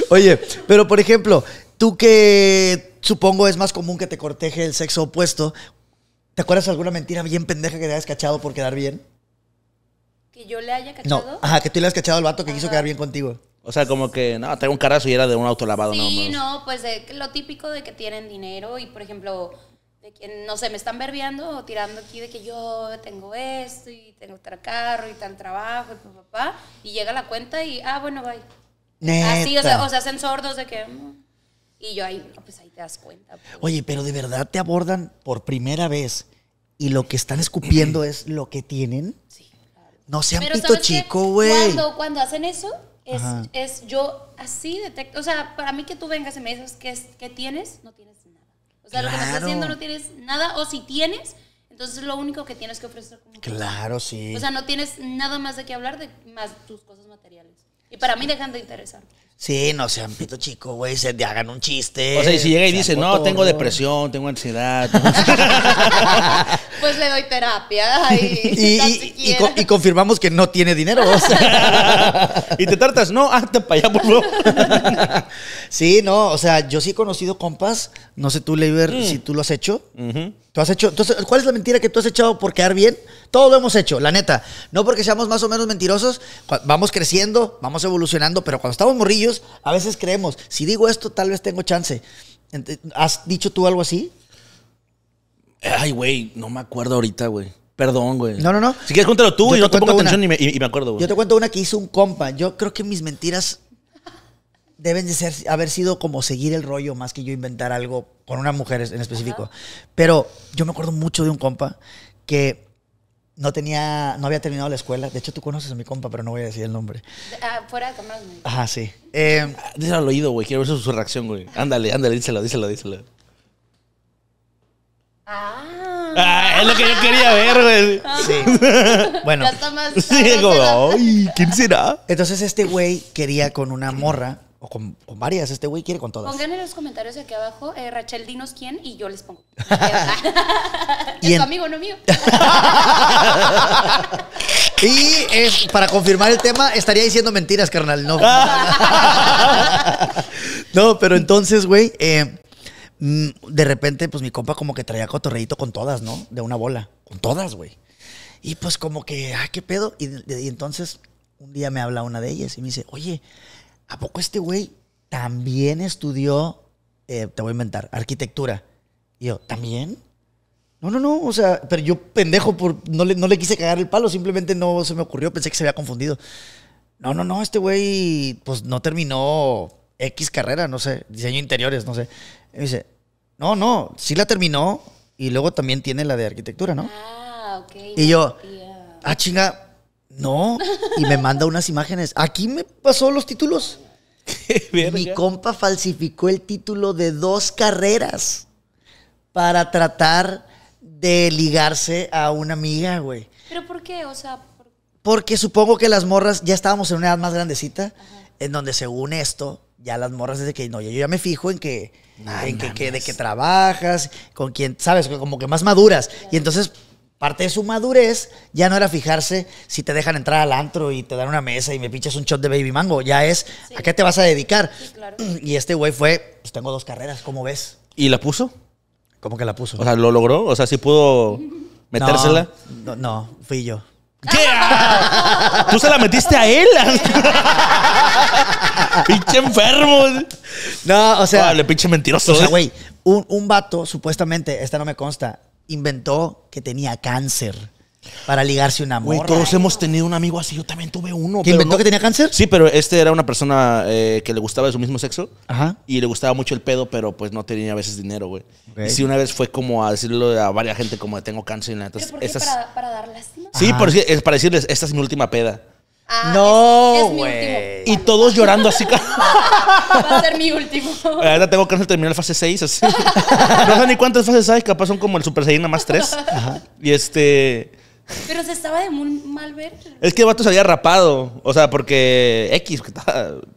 Oye, pero por ejemplo, tú que supongo es más común que te corteje el sexo opuesto, ¿te acuerdas de alguna mentira bien pendeja que te hayas cachado por quedar bien? ¿Que yo le haya cachado? No, ajá, que tú le has cachado al vato que quiso quedar bien contigo. O sea, como que, no, tengo un carazo y era de un auto lavado. Sí, no, pues lo típico de que tienen dinero y, por ejemplo, de que, no sé, me están verbiando o tirando aquí de que yo tengo esto y tengo otro carro y tan trabajo y papá, y llega la cuenta y, ah, bueno, bye. Así, o sea, se hacen sordos de que... Mm, y yo ahí, pues ahí te das cuenta. Pues. Oye, pero de verdad te abordan por primera vez y lo que están escupiendo es lo que tienen. Sí, No sean pero pito chico, güey. Cuando, hacen eso, es, es, yo así detecto. O sea, para mí que tú vengas y me dices, ¿qué, qué tienes? No tienes sea, lo que me estás haciendo no tienes nada, o si tienes, entonces es lo único que tienes que ofrecer. Como claro, sí. O sea, no tienes nada más de qué hablar de más tus cosas materiales. Y para mí dejan de interesar. Sí, no sean pito chico, güey, se te hagan un chiste. O sea, y si llega y dice, no, tengo depresión, tengo ansiedad. pues le doy terapia. y, confirmamos que no tiene dinero. y te tartas, no, hazte ah, para allá, por favor. sí, no, o sea, yo sí he conocido compas, no sé tú, Leiber, mm. si tú lo has hecho, Tú has hecho, entonces, ¿cuál es la mentira que tú has echado por quedar bien? Todo lo hemos hecho, la neta. No porque seamos más o menos mentirosos, vamos creciendo, vamos evolucionando, pero cuando estamos morrillos, a veces creemos, si digo esto, tal vez tengo chance. ¿Has dicho tú algo así? Ay, güey, no me acuerdo ahorita, güey. Perdón, güey. No, no, no. Si quieres, cuéntalo tú yo y no te, pongo atención y me, me acuerdo, güey. Yo te cuento una que hizo un compa. Yo creo que mis mentiras deben de ser, haber sido como seguir el rollo más que yo inventar algo con unas mujeres en específico. Pero yo me acuerdo mucho de un compa que no tenía, no había terminado la escuela. De hecho, tú conoces a mi compa, pero no voy a decir el nombre. Ah, fuera de cámara. Ajá, sí. Eh, díselo al oído, güey. Quiero ver su reacción, güey. Ándale, ándale, díselo, díselo, díselo. Ah. ah es lo que yo quería ver, güey. Sí. Bueno. sí, ay, ¿quién será? Entonces, este güey quería con una morra o con, varias, este güey quiere con todas. Pongan en los comentarios aquí abajo, eh, Rachel, dinos quién y yo les pongo. es tu amigo, no mío. y es, para confirmar el tema, estaría diciendo mentiras, carnal. No. no, pero entonces, güey, eh, mm, de repente, pues mi compa como que traía cotorreíto con todas, ¿no? De una bola. Con todas, güey. Y pues como que, ay, qué pedo. y entonces un día me habla una de ellas y me dice, oye, ¿a poco este güey también estudió, eh, te voy a inventar, arquitectura? Y yo, ¿también? No, no, no, o sea, pero yo pendejo, por, no, le, no le quise cagar el palo, simplemente no se me ocurrió, pensé que se había confundido. No, no, no, este güey, pues no terminó X carrera, no sé, diseño interiores, no sé. Y dice, no, no, sí la terminó y luego también tiene la de arquitectura, ¿no? Ah, ok. Y yo, ah, chinga, no. Y me manda unas imágenes. Aquí me pasó los títulos. Mi compa falsificó el título de dos carreras para tratar de ligarse a una amiga, güey. ¿Pero por qué? O sea... Porque supongo que las morras, ya estábamos en una edad más grandecita, en donde según esto, ya las morras desde que no, yo ya me fijo en que, en que, de que trabajas, con quién, sabes, como que más maduras. Y entonces Parte de su madurez ya no era fijarse si te dejan entrar al antro y te dan una mesa y me pinches un shot de baby mango. Ya es, ¿a qué te vas a dedicar? Y este güey fue, pues tengo dos carreras, ¿cómo ves? ¿Y la puso? ¿Cómo que la puso? O sea, ¿lo logró? O sea, ¿sí pudo metérsela? No, no, fui yo. ¿Qué? ¿Tú se la metiste a él? pinche enfermo. No, o sea. le pinche mentiroso. O sea, güey, un, un vato, supuestamente, esta no me consta, inventó que tenía cáncer para ligarse una amor. todos hemos tenido un amigo así. Yo también tuve uno. ¿Que inventó que tenía cáncer? Sí, pero este era una persona eh, que le gustaba de su mismo sexo. Y le gustaba mucho el pedo, pero pues no tenía a veces dinero, güey. Y sí, una vez fue como a decirle a varias gente como tengo cáncer y la qué? ¿Para, para dar Sí, es para decirles, esta es mi última peda. Ah, no, es, Y todos llorando así. Va a ser mi último. Ahora tengo que terminar fase 6. Así. no sé ni cuántas fases hay, capaz son como el Super Saiyan más 3. Ajá. Y este. Pero se estaba de muy mal ver. Es que el vato se había rapado. O sea, porque X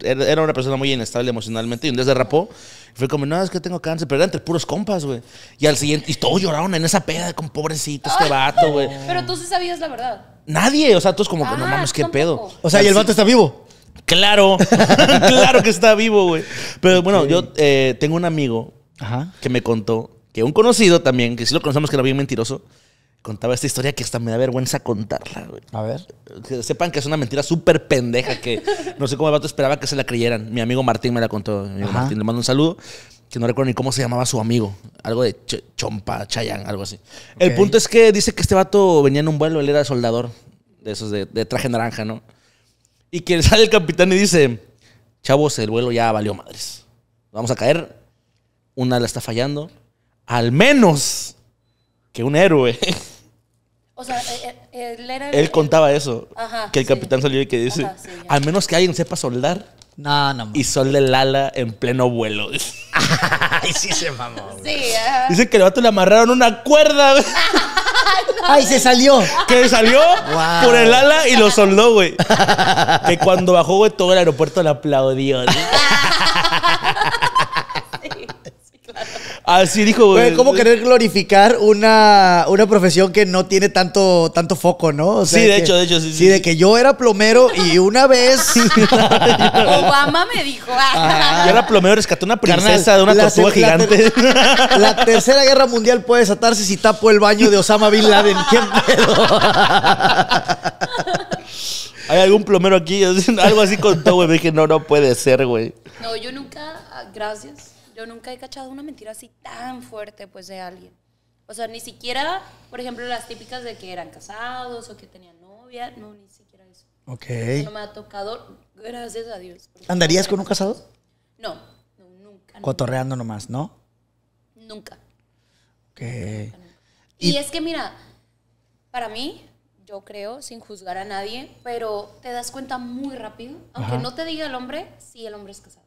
era una persona muy inestable emocionalmente y un día se rapó. Fue como, no, es que tengo cáncer, pero era entre puros compas, güey. Y al siguiente, y todos lloraron en esa peda, con pobrecito este vato, güey. Pero tú sí sabías la verdad. Nadie, o sea, tú es como, no ah, mames, qué pedo. O sea, y el vato está vivo. Claro, claro que está vivo, güey. Pero bueno, yo eh, tengo un amigo que me contó que un conocido también, que sí lo conocemos que era bien mentiroso, contaba esta historia que hasta me da vergüenza contarla, güey. A ver. Que sepan que es una mentira súper pendeja que no sé cómo el vato esperaba que se la creyeran. Mi amigo Martín me la contó. Mi amigo Martín, le mando un saludo. Que no recuerdo ni cómo se llamaba su amigo. Algo de Chompa, Chayán, algo así. El punto es que dice que este vato venía en un vuelo, él era soldador de esos de, traje naranja, ¿no? Y quien sale el capitán y dice, chavos, el vuelo ya valió madres. Vamos a caer. Una la está fallando. Al menos que un héroe O sea, eh, eh, él Él contaba eso. que el capitán salió y que dice, Al menos que alguien sepa soldar. No, no. Y solde el ala en pleno vuelo. Ay, sí se mamó. Sí, Dice que el vato le amarraron una cuerda. güey. Ay, se salió. Que salió por el ala y lo soldó, güey. Que cuando bajó, güey, todo el aeropuerto le aplaudió. Así dijo, güey. ¿Cómo querer glorificar una, una profesión que no tiene tanto, tanto foco, no? sí, de hecho, de hecho, sí, sí. Sí, de que yo era plomero y una vez. Obama me dijo. Ah. ah, yo era plomero, rescaté una princesa de una tortuga gigante. La, la, tercera guerra mundial puede desatarse si tapo el baño de Osama Bin Laden. ¿Qué pedo? ¿Hay algún plomero aquí? Algo así contó, güey. Me dije, no, no puede ser, güey. No, yo nunca. Ah, gracias. Yo nunca he cachado una mentira así tan fuerte, pues, de alguien. O sea, ni siquiera, por ejemplo, las típicas de que eran casados o que tenían novia, no, ni siquiera eso. Ok. No me ha tocado, gracias a Dios. ¿Andarías con un casado? No, nunca. Cotorreando nomás, ¿no? Nunca. Ok. Y, es que, mira, para mí, yo creo, sin juzgar a nadie, pero te das cuenta muy rápido, aunque no te diga el hombre, sí el hombre es casado.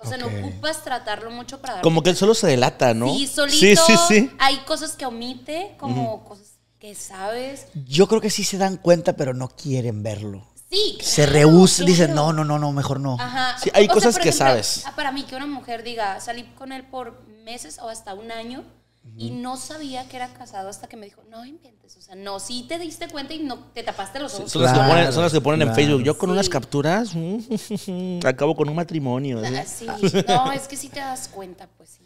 O sea, no ocupas tratarlo mucho para... dar. Como que él solo se delata, ¿no? Sí, solito. Sí, sí, sí. Hay cosas que omite, como cosas que sabes. Yo creo que sí se dan cuenta, pero no quieren verlo. Sí. se rehúsen, dicen, no, no, no, no, mejor no. Ajá. Sí, hay cosas que sabes. Ah, para mí, que una mujer diga, salir con él por meses o hasta un año, y no sabía que era casado hasta que me dijo, no inventes, o sea, no, sí te diste cuenta y no te tapaste los ojos. Son, las, que ponen, en Facebook, yo con unas capturas mm, acabo con un matrimonio. ¿eh? Ah, ¿sí? no, es que sí te das cuenta, pues sí.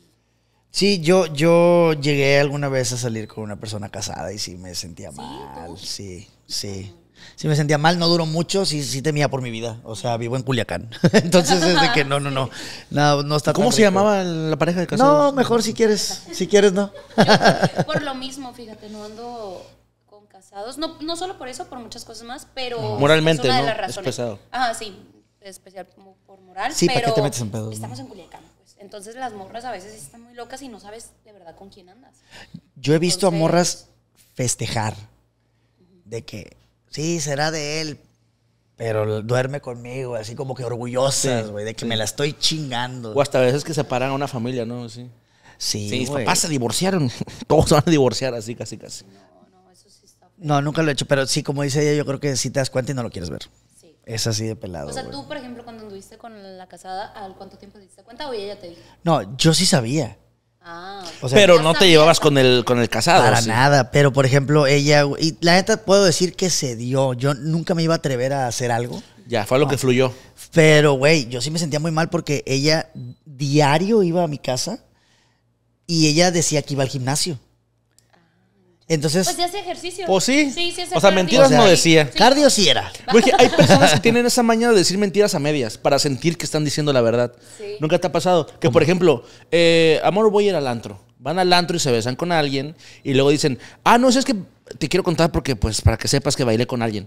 Sí, yo, yo llegué alguna vez a salir con una persona casada y sí me sentía mal. Sí, sí si me sentía mal, no duró mucho, sí, sí temía por mi vida. O sea, vivo en Culiacán. Entonces es de que no, no, no. No, no está ¿Cómo se llamaba la pareja de casados? No, mejor si quieres, si quieres, no. por lo mismo, fíjate, no ando con casados. No, no solo por eso, por muchas cosas más, pero. Moralmente, es una de las Razones. Ah, es pesado. Ajá, sí. Especial por moral. Sí, pero te metes en pedos? Estamos en Culiacán. Pues. Entonces las morras a veces están muy locas y no sabes de verdad con quién andas. Yo he visto a morras festejar de que sí, será de él, pero duerme conmigo, así como que orgullosa, güey, de que me la estoy chingando. O hasta veces que separan a una familia, ¿no? Sí. Sí, sí mis papás se divorciaron. Todos van a divorciar así, casi, casi. No, no, eso sí está No, nunca lo he hecho, pero sí, como dice ella, yo creo que si te das cuenta y no lo quieres ver. Sí. Es así de pelado. O sea, tú, por ejemplo, cuando anduviste con la casada, ¿al cuánto tiempo te diste cuenta o ella te dijo? No, yo sí sabía. Ah, pero no te llevabas con el, con el casado. Para nada, pero por ejemplo, ella, y la neta puedo decir que se dio. Yo nunca me iba a atrever a hacer algo. Ya, fue lo que fluyó. Pero, güey, yo sí me sentía muy mal porque ella diario iba a mi casa y ella decía que iba al gimnasio. Entonces. Pues, pues sí ejercicio. O sea, mentiras no decía. Cardio sí era. Porque hay personas que tienen esa mañana de decir mentiras a medias para sentir que están diciendo la verdad. Nunca te ha pasado. Que, por ejemplo, eh, amor, voy a ir al antro. Van al antro y se besan con alguien y luego dicen, ah, no, es que te quiero contar porque, pues, para que sepas que bailé con alguien.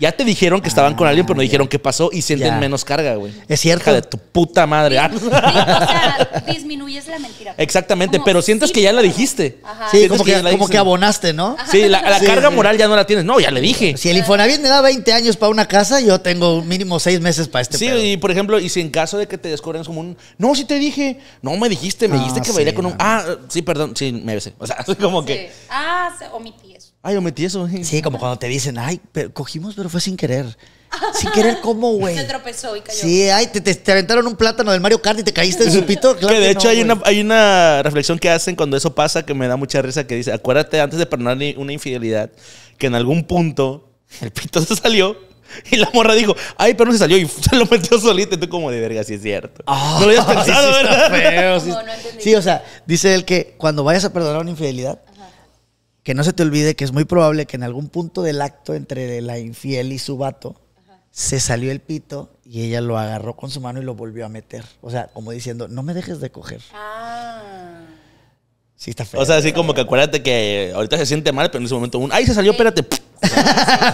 Ya te dijeron que estaban con alguien, pero no ah, dijeron qué pasó y sienten menos carga, güey. Es cierto. Hija de tu puta madre. Ah. o sea, disminuyes la mentira. Exactamente, pero sientes que ya la dijiste. Ajá. Sí, como que, abonaste, ¿no? Sí, la, carga moral ya no la tienes. No, ya le dije. Si el Infonavit me da 20 años para una casa, yo tengo mínimo 6 meses para este Sí, y por ejemplo, y si en caso de que te descubren como un... No, sí te dije. No, me dijiste, me dijiste ah, que bailaría con un... Ah, sí, perdón, sí, me besé. O sea, como que... Ah, se omitió. Ay, metí eso. Eh. Sí, como cuando te dicen, ay, pero cogimos, pero fue sin querer. Sin querer, ¿cómo, güey? Se tropezó y cayó. Sí, ay, te, te, aventaron un plátano del Mario Kart y te caíste en su pito. Claro de hecho hay, una, reflexión que hacen cuando eso pasa que me da mucha risa, que dice, acuérdate antes de perdonar una infidelidad, que en algún punto el pito se salió y la morra dijo, ay, pero no se salió y se lo metió solito Y tú como de verga, sí es cierto. Ah, no lo habías pensado, sí Feo, sí, sí, o sea, dice él que cuando vayas a perdonar una infidelidad, que no se te olvide que es muy probable que en algún punto del acto entre la infiel y su vato se salió el pito y ella lo agarró con su mano y lo volvió a meter. O sea, como diciendo, no me dejes de coger. Ah. Sí, está feo. O sea, así como que acuérdate que ahorita se siente mal, pero en ese momento un, ay, se salió, espérate.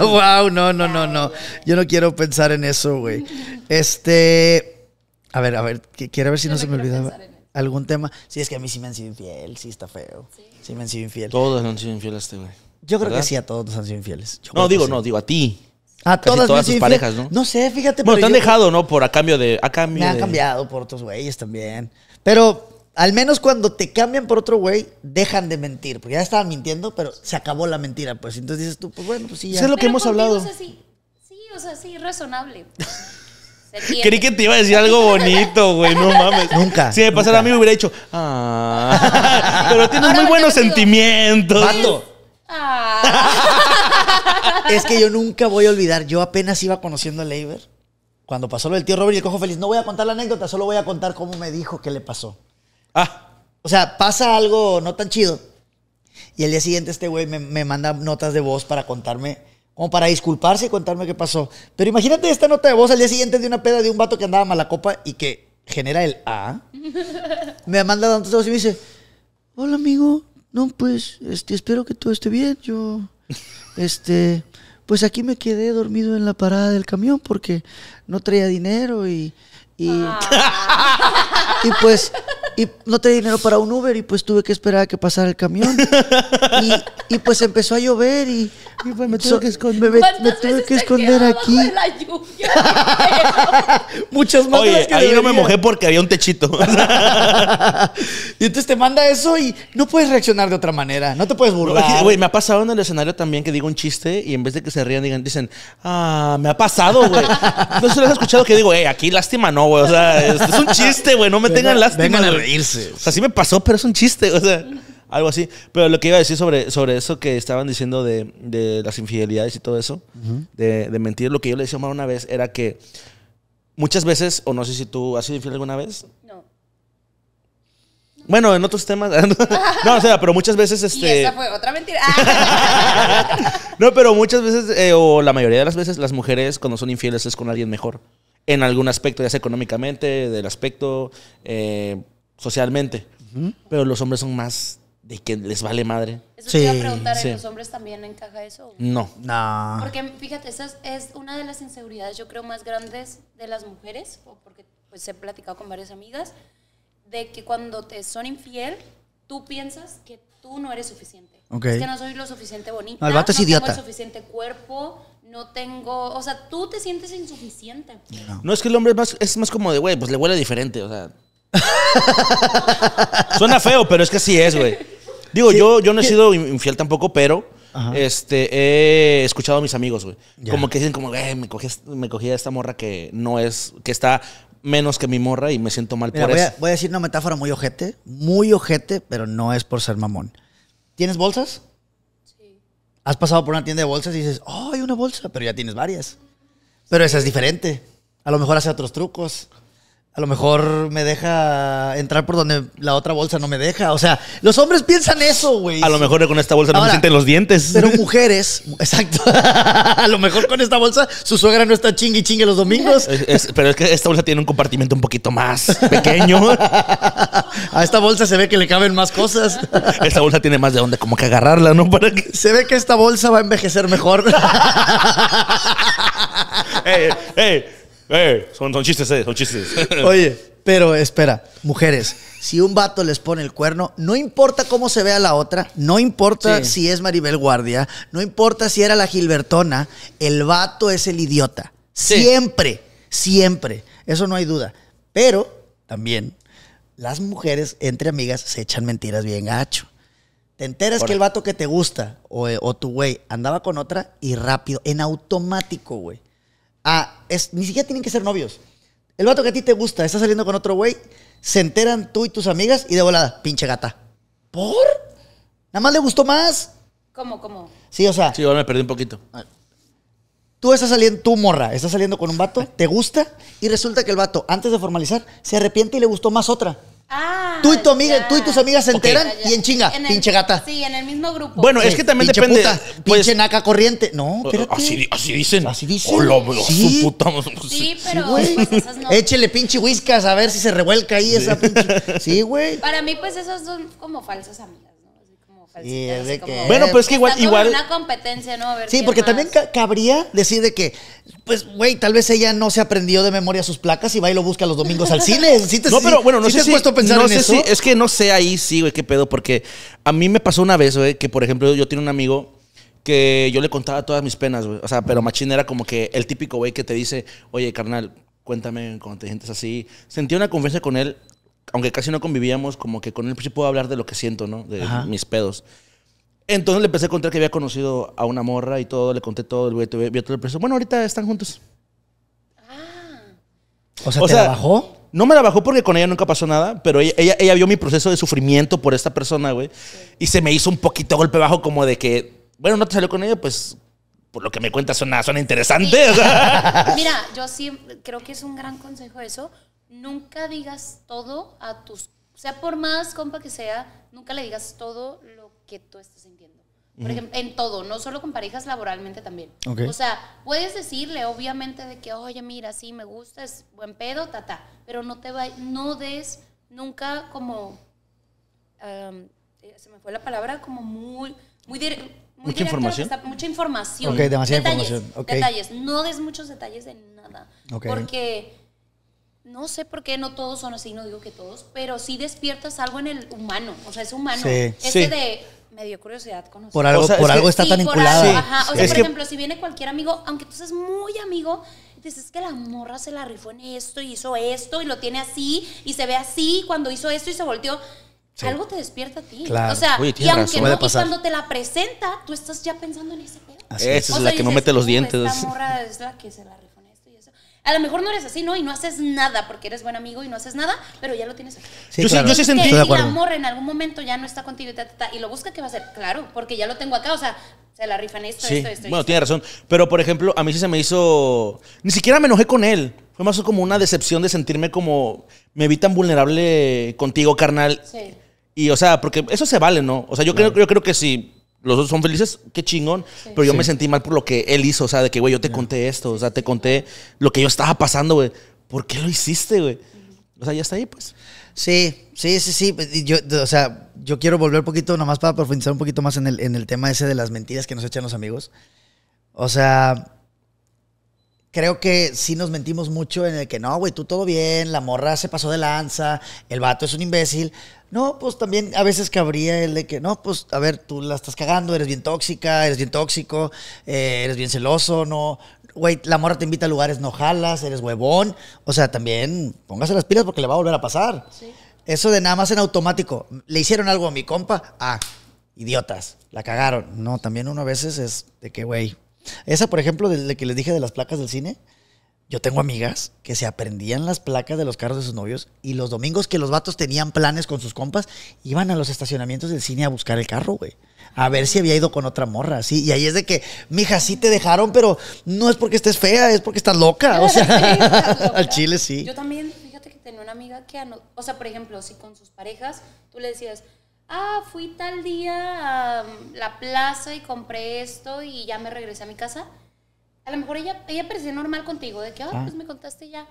wow, no, no, no, no. Yo no quiero pensar en eso, güey. Este, a ver, a ver, quiero ver si no se me olvidaba algún tema. si es que a mí sí me han sido infiel, sí está feo. Sí, me han sido infiel. Todos han sido infieles este güey. Yo creo que sí, a todos nos han sido infieles. no, digo, no, digo a ti. A todas, todas sus parejas, ¿no? No sé, fíjate. Bueno, te han dejado, ¿no? Por a cambio de. A cambio me han cambiado por otros güeyes también. Pero al menos cuando te cambian por otro güey, dejan de mentir. Porque ya estaban mintiendo, pero se acabó la mentira, pues. Entonces dices tú, pues bueno, pues sí, ya. Eso pues es lo que hemos hablado. sí, o sea, sí, razonable. Creí que te iba a decir algo bonito, güey. No mames. Nunca. Si me pasara a mí, me hubiera dicho. Ah". Pero tienes muy buenos sentimientos. Ah. Es que yo nunca voy a olvidar. Yo apenas iba conociendo a Leiber. Cuando pasó lo del tío Robert y el cojo feliz. No voy a contar la anécdota, solo voy a contar cómo me dijo que le pasó. Ah. O sea, pasa algo no tan chido. Y el día siguiente este güey me, me manda notas de voz para contarme como para disculparse y contarme qué pasó. Pero imagínate esta nota de voz al día siguiente de una peda de un vato que andaba mala copa y que genera el A. Me manda mandado voz y me dice, hola amigo, no, pues, este, espero que todo esté bien. Yo, este, pues aquí me quedé dormido en la parada del camión porque no traía dinero y... Y, ah. pues y no tenía dinero para un Uber y pues tuve que esperar a que pasara el camión. y pues empezó a llover y y me tuve que esconder, aquí. muchos la lluvia, Muchas Oye, ahí no me mojé porque había un techito. y entonces te manda eso y no puedes reaccionar de otra manera. No te puedes burlar. Güey, me ha pasado en el escenario también que digo un chiste y en vez de que se rían, digan, dicen, ah, me ha pasado, güey. no se les has escuchado que digo, eh, aquí lástima no, güey. O sea, es, es un chiste, güey. No me tengan lástima. Vengan a reírse. O sea, sí me pasó, pero es un chiste, o sea algo así. Pero lo que iba a decir sobre, sobre eso que estaban diciendo de, de las infidelidades y todo eso, de, de, mentir, lo que yo le decía a Omar una vez era que muchas veces, o no sé si tú has sido infiel alguna vez. No. Bueno, en otros temas. no, o sea, pero muchas veces este. Y esa fue otra mentira. no, pero muchas veces, eh, o la mayoría de las veces, las mujeres cuando son infieles es con alguien mejor. En algún aspecto, ya sea económicamente, del aspecto, eh, socialmente. Pero los hombres son más de que les vale madre. Eso te iba a preguntar, ¿en los hombres también encaja eso? No. No. Porque fíjate, esa es una de las inseguridades, yo creo, más grandes de las mujeres, porque pues he platicado con varias amigas, de que cuando te son infiel, tú piensas que tú no eres suficiente. Okay. Es que no soy lo suficiente bonita. No, no tengo el suficiente cuerpo, no tengo. O sea, tú te sientes insuficiente. No, no es que el hombre es más, es más como de, güey, pues le huele diferente, o sea. Suena feo, pero es que así es, güey. Digo, yo, yo no he sido infiel tampoco, pero este he escuchado a mis amigos, güey. Como que dicen como, me cogí, a esta morra que no es, que está menos que mi morra y me siento mal por voy eso. voy a decir una metáfora muy ojete, muy ojete, pero no es por ser mamón. ¿Tienes bolsas? Sí. ¿Has pasado por una tienda de bolsas y dices, oh, hay una bolsa, pero ya tienes varias? Pero esa es diferente. A lo mejor hace otros trucos a lo mejor me deja entrar por donde la otra bolsa no me deja. O sea, los hombres piensan eso, güey. A lo mejor con esta bolsa no me sienten los dientes. Pero mujeres, exacto. a lo mejor con esta bolsa su suegra no está chingue chingue los domingos. pero es que esta bolsa tiene un compartimento un poquito más pequeño. a esta bolsa se ve que le caben más cosas. esta bolsa tiene más de dónde como que agarrarla, ¿no? Se ve que esta bolsa va a envejecer mejor. ¡Ey! Eh, son, chistes, eh, son chistes. Oye, pero espera, mujeres, si un vato les pone el cuerno, no importa cómo se vea la otra, no importa si es Maribel Guardia, no importa si era la Gilbertona, el vato es el idiota. Siempre, siempre. Eso no hay duda. Pero también las mujeres entre amigas se echan mentiras bien gacho. Te enteras que el vato que te gusta eh, o tu güey andaba con otra y rápido, en automático, güey. Es, ni siquiera tienen que ser novios. El vato que a ti te gusta está saliendo con otro güey, se enteran tú y tus amigas y de volada, pinche gata. ¿Por? Nada más le gustó más. ¿Cómo, cómo? Sí, o sea. Sí, ahora me perdí un poquito. Tú estás saliendo, tú morra, estás saliendo con un vato, te gusta y resulta que el vato, antes de formalizar, se arrepiente y le gustó más otra. Ah, tú y tu amiga, tú y tus amigas se enteran y en chinga, pinche gata. Sí, en el mismo grupo. Bueno, es que también pinche depende. Puta, pues, pinche naca corriente. No, Así, así dicen. Así dicen. Hola, sí. Su puta. Sí, pero pues, Échele pinche whiskas a ver si se revuelca ahí esa pinche. Sí, güey. Para mí, pues esos son como falsos amigos Sí, es de que... Bueno, pero pues es que igual... igual una competencia, ¿no? sí, porque también cabría decir de que, pues, güey, tal vez ella no se aprendió de memoria sus placas y va y lo busca los domingos al cine. ¿Sí te, no, pero bueno, no sé si, puesto a pensar no sé es que no sé ahí sí, güey, qué pedo, porque a mí me pasó una vez, güey, que por ejemplo yo tenía un amigo que yo le contaba todas mis penas, güey. O sea, pero Machín era como que el típico güey que te dice, oye, carnal, cuéntame cuando te sientes así. Sentí una confianza con él aunque casi no convivíamos, como que con él sí puedo hablar de lo que siento, ¿no? De mis pedos. Entonces le empecé a contar que había conocido a una morra y todo, le conté todo, el güey, todo bueno, ahorita están juntos. Ah. O sea, ¿te la bajó? No me la bajó porque con ella nunca pasó nada, pero ella, vio mi proceso de sufrimiento por esta persona, güey. Y se me hizo un poquito golpe bajo como de que, bueno, no te salió con ella, pues por lo que me cuentas suena, suena interesante. Mira, yo sí creo que es un gran consejo eso, nunca digas todo a tus, o sea, por más compa que sea, nunca le digas todo lo que tú estás sintiendo. Por ejemplo, en todo, no solo con parejas, laboralmente también. O sea, puedes decirle obviamente de que, oye, mira, sí, me gusta, es buen pedo, tata pero no te va, no des nunca como, eh, se me fue la palabra, como muy, muy, mucha información. mucha información. Ok, demasiada detalles, información. Detalles, no des muchos detalles de nada. Porque no sé por qué no todos son así, no digo que todos, pero sí despiertas algo en el humano, o sea, es humano. Ese de medio curiosidad conocer. Por algo, por algo está tan vinculado. O sea, por ejemplo, si viene cualquier amigo, aunque tú seas muy amigo, dices es que la morra se la rifó en esto y hizo esto y lo tiene así y se ve así cuando hizo esto y se volteó. Algo te despierta a ti. O sea, y aunque no, cuando te la presenta, tú estás ya pensando en ese pedo. Esa es, la que no mete los dientes. La morra es la que se la rifó. A lo mejor no eres así, ¿no? Y no haces nada porque eres buen amigo y no haces nada, pero ya lo tienes aquí. yo, sí, yo sentí. Que el amor en algún momento ya no está contigo y, y lo busca, ¿qué va a hacer? Claro, porque ya lo tengo acá, o sea, se la rifan esto, esto, Bueno, tiene razón. Pero, por ejemplo, a mí sí se me hizo. Ni siquiera me enojé con él. Fue más como una decepción de sentirme como. Me vi tan vulnerable contigo, carnal. Sí. Y, o sea, porque eso se vale, ¿no? O sea, yo, creo, yo creo que si los dos son felices, qué chingón. Pero yo me sentí mal por lo que él hizo, o sea, de que, güey, yo te conté esto, o sea, te conté lo que yo estaba pasando, güey. ¿Por qué lo hiciste, güey? O sea, ya está ahí, pues. Sí, sí, sí, sí. Yo, o sea, yo quiero volver un poquito, nomás para profundizar un poquito más en el, en el tema ese de las mentiras que nos echan los amigos. O sea, creo que sí nos mentimos mucho en el que no, güey, tú todo bien, la morra se pasó de lanza, el vato es un imbécil, no, pues también a veces cabría el de que, no, pues a ver, tú la estás cagando, eres bien tóxica, eres bien tóxico, eh, eres bien celoso, no, güey, la morra te invita a lugares, no jalas, eres huevón. O sea, también póngase las pilas porque le va a volver a pasar. Sí. Eso de nada más en automático. Le hicieron algo a mi compa, ah, idiotas, la cagaron. No, también uno a veces es de que, güey. Esa, por ejemplo, de, de que les dije de las placas del cine, yo tengo amigas que se aprendían las placas de los carros de sus novios y los domingos que los vatos tenían planes con sus compas, iban a los estacionamientos del cine a buscar el carro, güey. A ver si había ido con otra morra, así Y ahí es de que, mija, sí te dejaron, pero no es porque estés fea, es porque estás loca. O sea, al chile sí. Yo también, fíjate que tenía una amiga que, o sea, por ejemplo, si con sus parejas tú le decías, ah, fui tal día a la plaza y compré esto y ya me regresé a mi casa a lo mejor ella, ella parecía normal contigo, de que, ah, pues me contaste ya.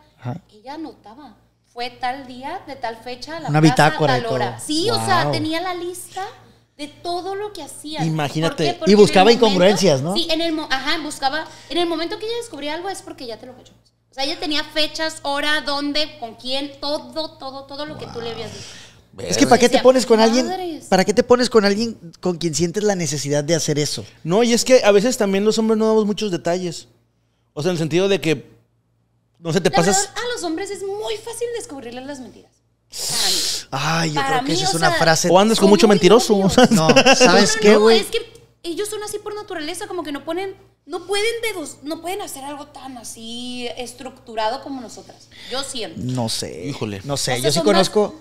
Ella anotaba. Fue tal día, de tal fecha, la Una tal hora. Sí, o sea, tenía la lista de todo lo que hacía. Imagínate. Y buscaba incongruencias, ¿no? Sí, en el, ajá, buscaba. En el momento que ella descubría algo es porque ya te lo he hecho. O sea, ella tenía fechas, hora, dónde, con quién, todo, todo, todo lo que tú le habías dicho. Es que ¿para qué te pones con alguien? ¿Para qué te pones con alguien con quien sientes la necesidad de hacer eso? No, y es que a veces también los hombres no damos muchos detalles. O sea, en el sentido de que no se te pasas. a los hombres es muy fácil descubrirles las mentiras. Ay, yo creo que esa es una frase. O andas con mucho mentiroso. No, ¿sabes qué, es que ellos son así por naturaleza, como que no ponen, no pueden dedos, no pueden hacer algo tan así estructurado como nosotras. Yo siento. No sé, híjole. No sé, yo sí conozco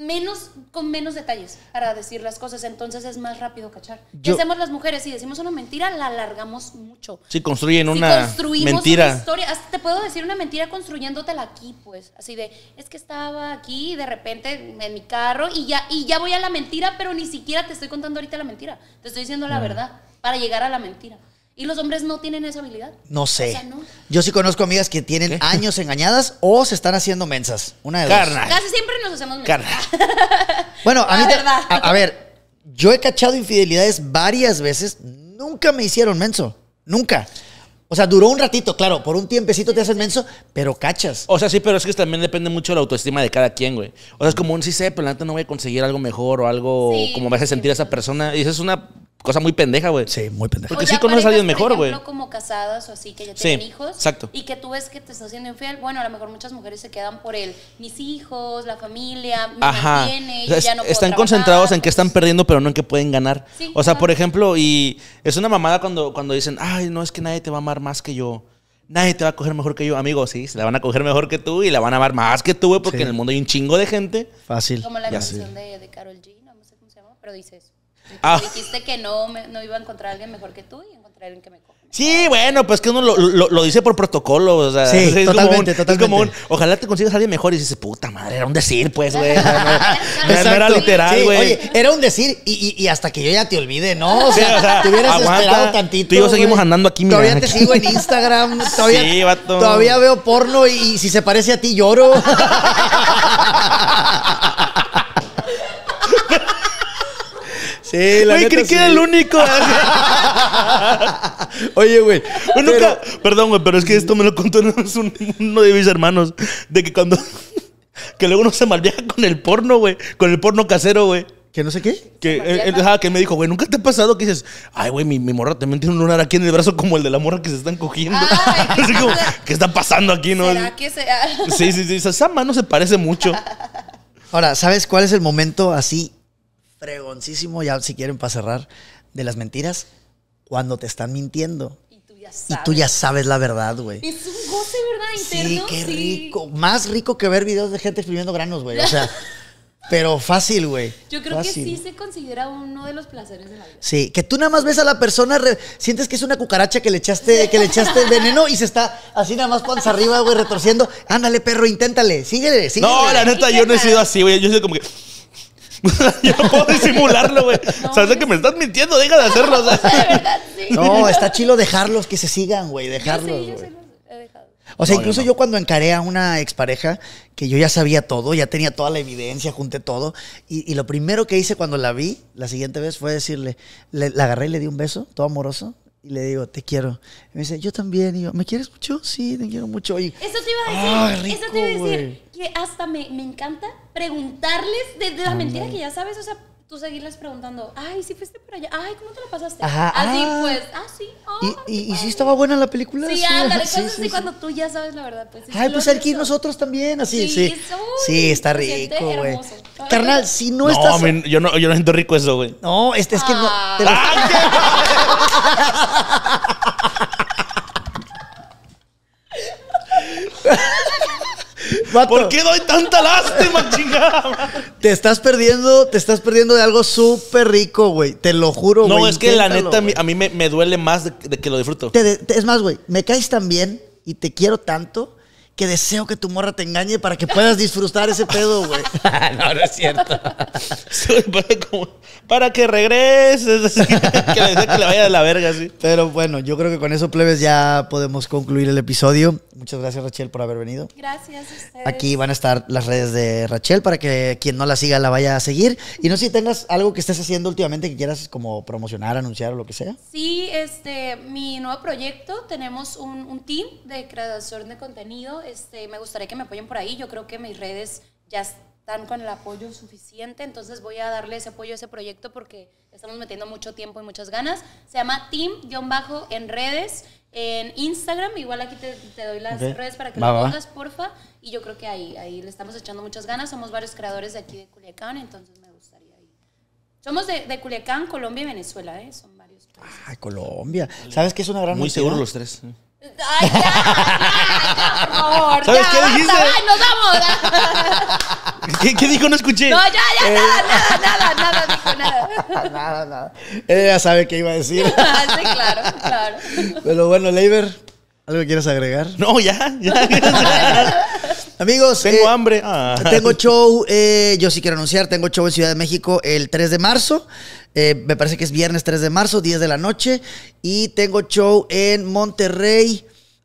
menos, con menos detalles para decir las cosas, entonces es más rápido cachar. ¿Qué hacemos las mujeres? Si decimos una mentira, la alargamos mucho. Si construyen una mentira. historia, hasta te puedo decir una mentira construyéndotela aquí, pues, así de, es que estaba aquí de repente en mi carro y ya, y ya voy a la mentira, pero ni siquiera te estoy contando ahorita la mentira, te estoy diciendo la verdad para llegar a la mentira. Y los hombres no tienen esa habilidad. No sé. Yo sí conozco amigas que tienen años engañadas o se están haciendo mensas. Una de Carna. Casi siempre nos hacemos mensas. Carna. bueno, a, mí a, ver, yo he cachado infidelidades varias veces. Nunca me hicieron menso. Nunca. O sea, duró un ratito, claro, por un tiempecito te hacen menso, pero cachas. O sea, sí, pero es que también depende mucho de la autoestima de cada quien, güey. O sea, es como un sí sé, pero no voy a conseguir algo mejor o algo como me hace sentir esa persona. Y eso es una cosa muy pendeja, güey. Sí, muy pendeja. Porque sí conoces a alguien mejor, güey. como casadas o así, que ya tienen sí, hijos. Exacto. Y que tú ves que te estás haciendo infiel. Bueno, a lo mejor muchas mujeres se quedan por él. Mis hijos, la familia, me Ajá. Mantiene, ya no puedo Están concentrados en que pues. están perdiendo, pero no en que pueden ganar. Sí, o sea, por ejemplo, y es una mamada cuando, cuando dicen, ay, no, es que nadie te va a amar más que yo. Nadie te va a coger mejor que yo, amigo. Sí, se la van a coger mejor que tú y la van a amar más que tú, güey, porque en el mundo hay un chingo de gente. Fácil. Como la canción de, de Carol G, no, no sé cómo se llama, pero dice eso. Ah. Dijiste que no, no iba a encontrar a alguien mejor que tú y encontrar a alguien que me coja. Sí, bueno, pues que uno lo, lo, dice por protocolo. O sea, sí, es totalmente, totalmente. Es como un, ojalá te consigas a alguien mejor. Y dices, puta madre, era un decir, pues, güey. No, no, era literal, güey. Sí, oye, era un decir y, y, y, hasta que yo ya te olvide, ¿no? O sea, te hubieras aguanta, esperado tantito. Tú y yo seguimos andando aquí, mira. Todavía te sigo en Instagram. Todavía, sí, vato. todavía veo porno y, y si se parece a ti lloro. Sí, la Güey, creí que era el único. ¿eh? Oye, güey. Perdón, güey, pero es que esto me lo contó uno de mis hermanos. De que cuando. que luego uno se malviaja con el porno, güey. Con el porno casero, güey. ¿Que no sé qué? Que, él eh, que me dijo, güey, ¿nunca te ha pasado que dices, ay, güey, mi, morra también tiene un lunar aquí en el brazo como el de la morra que se están cogiendo? Así como, ¿qué está pasando aquí, no? Sí, sí, sí. Esa mano se parece mucho. Ahora, ¿sabes cuál es el momento así Pregoncísimo, ya si quieren para cerrar, de las mentiras, cuando te están mintiendo. Y tú ya sabes, la verdad, güey. Es un goce, ¿verdad? Interno. Sí, qué rico. Más rico que ver videos de gente exprimiendo granos, güey. O sea. Pero fácil, güey. Yo creo que sí se considera uno de los placeres de la vida. Sí, que tú nada más ves a la persona, sientes que es una cucaracha que le echaste, que le echaste veneno y se está así nada más panza arriba, güey, retorciendo. Ándale, perro, inténtale, síguele, síguele. No, la neta, yo no he sido así, güey. Yo soy como que. yo puedo disimularlo, güey. ¿Sabes que me estás mintiendo? Deja de hacerlo. No, está chilo dejarlos que se sigan, güey. Dejarlos, sí, he dejado. O sea, incluso yo, cuando encaré a una expareja, que yo ya sabía todo, ya tenía toda la evidencia, junté todo, y, lo primero que hice cuando la vi la siguiente vez fue decirle, la agarré y le di un beso, todo amoroso, y le digo, te quiero. Y me dice, yo también. Y yo, ¿me quieres mucho? Sí, te quiero mucho. Y, eso te iba a decir. eso te iba a decir que hasta me, me encanta preguntarles de, la mentira que ya sabes, o sea, tú seguirles preguntando, ay, si fuiste por allá, ay, ¿cómo te la pasaste? Ajá, así ah. pues, ah, sí, oh, y, sí, estaba buena la película. Sí, sí ándale, sí, cuando tú ya sabes la verdad. Pues, ay, pues aquí nosotros también, así, sí. Sí, está rico, güey. Carnal, si no, estás... yo no, yo no siento rico eso, güey. No, este es que no... Ah. ¿Por qué doy tanta lástima, chingada? Te estás perdiendo, te estás perdiendo de algo súper rico, güey. Te lo juro, güey. No, es que la neta a mí, me, duele más de, que lo disfruto. es más, güey, me caes tan bien y te quiero tanto que deseo que tu morra te engañe para que puedas disfrutar ese pedo, güey. no, no es cierto. para que regreses, que, le, que le vaya de la verga, sí. Pero bueno, yo creo que con eso, plebes, ya podemos concluir el episodio. Muchas gracias, Rachel, por haber venido. Gracias a ustedes. Aquí van a estar las redes de Rachel para que quien no la siga la vaya a seguir. Y no sé si tengas algo que estés haciendo últimamente que quieras como promocionar, anunciar o lo que sea. Sí, este, mi nuevo proyecto, tenemos un, un team de creación de contenido este, me gustaría que me apoyen por ahí. Yo creo que mis redes ya están con el apoyo suficiente, entonces voy a darle ese apoyo a ese proyecto porque estamos metiendo mucho tiempo y muchas ganas. Se llama Team-Bajo en redes, en Instagram, igual aquí te, doy las redes para que lo pongas, porfa. Y yo creo que ahí, ahí le estamos echando muchas ganas. Somos varios creadores de aquí de Culiacán, entonces me gustaría ir. Somos de, Culiacán, Colombia y Venezuela, ¿eh? Son varios. Ah, Colombia. ¿Sabes que es una gran Muy seguro los tres. ¿eh? Ay, ya, ya, ya, por favor. ¿Sabes qué dijiste? Ay, nos vamos. ¿Qué, ¿Qué, dijo? No escuché. No, ya, ya, nada, eh. nada, nada, dijo nada. Nada, nada. Ella ya sabe qué iba a decir. Ah, sí, claro, claro. Pero bueno, Leiber, ¿algo quieres agregar? No, ya, ya. Amigos. Tengo eh, hambre. Ah. Tengo show. Eh, yo sí quiero anunciar. Tengo show en Ciudad de México el 3 de marzo. Eh, me parece que es viernes 3 de marzo, 10 de la noche. Y tengo show en Monterrey.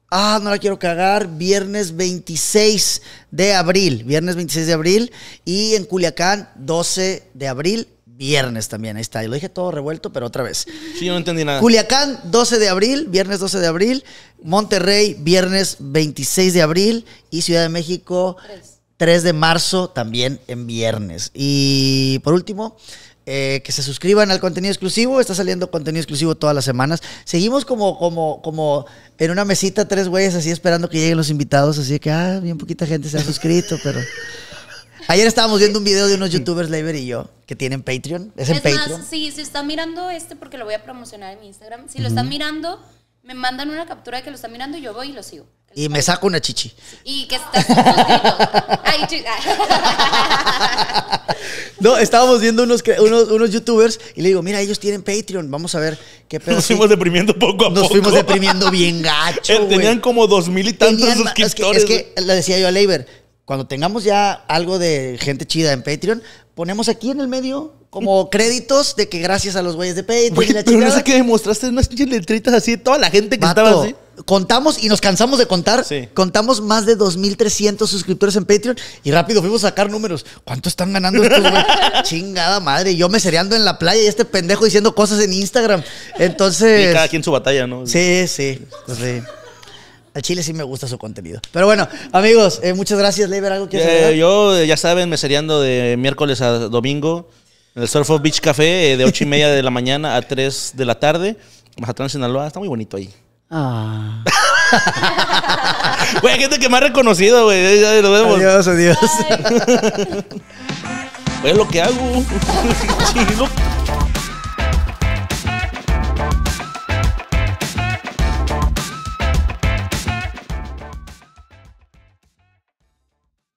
Ah, no la quiero cagar. Viernes 26 de abril. Viernes 26 de abril. Y en Culiacán, 12 de abril viernes también. Ahí está. Y lo dije todo revuelto, pero otra vez. Sí, yo no entendí nada. Culiacán, 12 de abril, viernes 12 de abril. Monterrey, viernes 26 de abril. Y Ciudad de México, 3, de marzo, también en viernes. Y por último, eh, que se suscriban al contenido exclusivo. Está saliendo contenido exclusivo todas las semanas. Seguimos como, como, como en una mesita, tres güeyes así esperando que lleguen los invitados. Así que, ah, bien poquita gente se ha suscrito, pero. Ayer estábamos viendo un video de unos youtubers, Leiber y yo, que tienen Patreon. Es, en Más, sí, se están mirando este, porque lo voy a promocionar en mi Instagram. Si lo están mirando, me mandan una captura de que lo están mirando y yo voy y lo sigo. Y me saco una chichi. Y que estés... Ay, No, estábamos viendo unos, unos, unos, youtubers y le digo, mira, ellos tienen Patreon, vamos a ver qué pedo. Nos fuimos deprimiendo poco a poco. Nos fuimos deprimiendo bien gacho. Tenían como dos mil y tantos suscriptores. Es que, es decía yo a Leiber, cuando tengamos ya algo de gente chida en Patreon, ponemos aquí en el medio como créditos de que gracias a los güeyes de Patreon. pero no sé que demostraste unas pinches letritas así, toda la gente que estaba Contamos y nos cansamos de contar. Contamos más de 2.300 suscriptores en Patreon y rápido fuimos a sacar números. ¿Cuánto están ganando estos güey? Chingada madre. Yo me cereando en la playa y este pendejo diciendo cosas en Instagram. Entonces. Y cada quien su batalla, ¿no? Sí, sí. Pues al Chile sí me gusta su contenido. Pero bueno, amigos, eh, muchas gracias, ¿Algo que eh, Yo, eh, ya saben, me seriando de miércoles a domingo en el Surf of Beach Café de ocho y media de la mañana a 3 de la tarde. Mazatlán, Sinaloa. Está muy bonito ahí. Ah. Güey, gente que me ha reconocido, güey. Ya, lo vemos. Adiós, adiós. es lo que hago.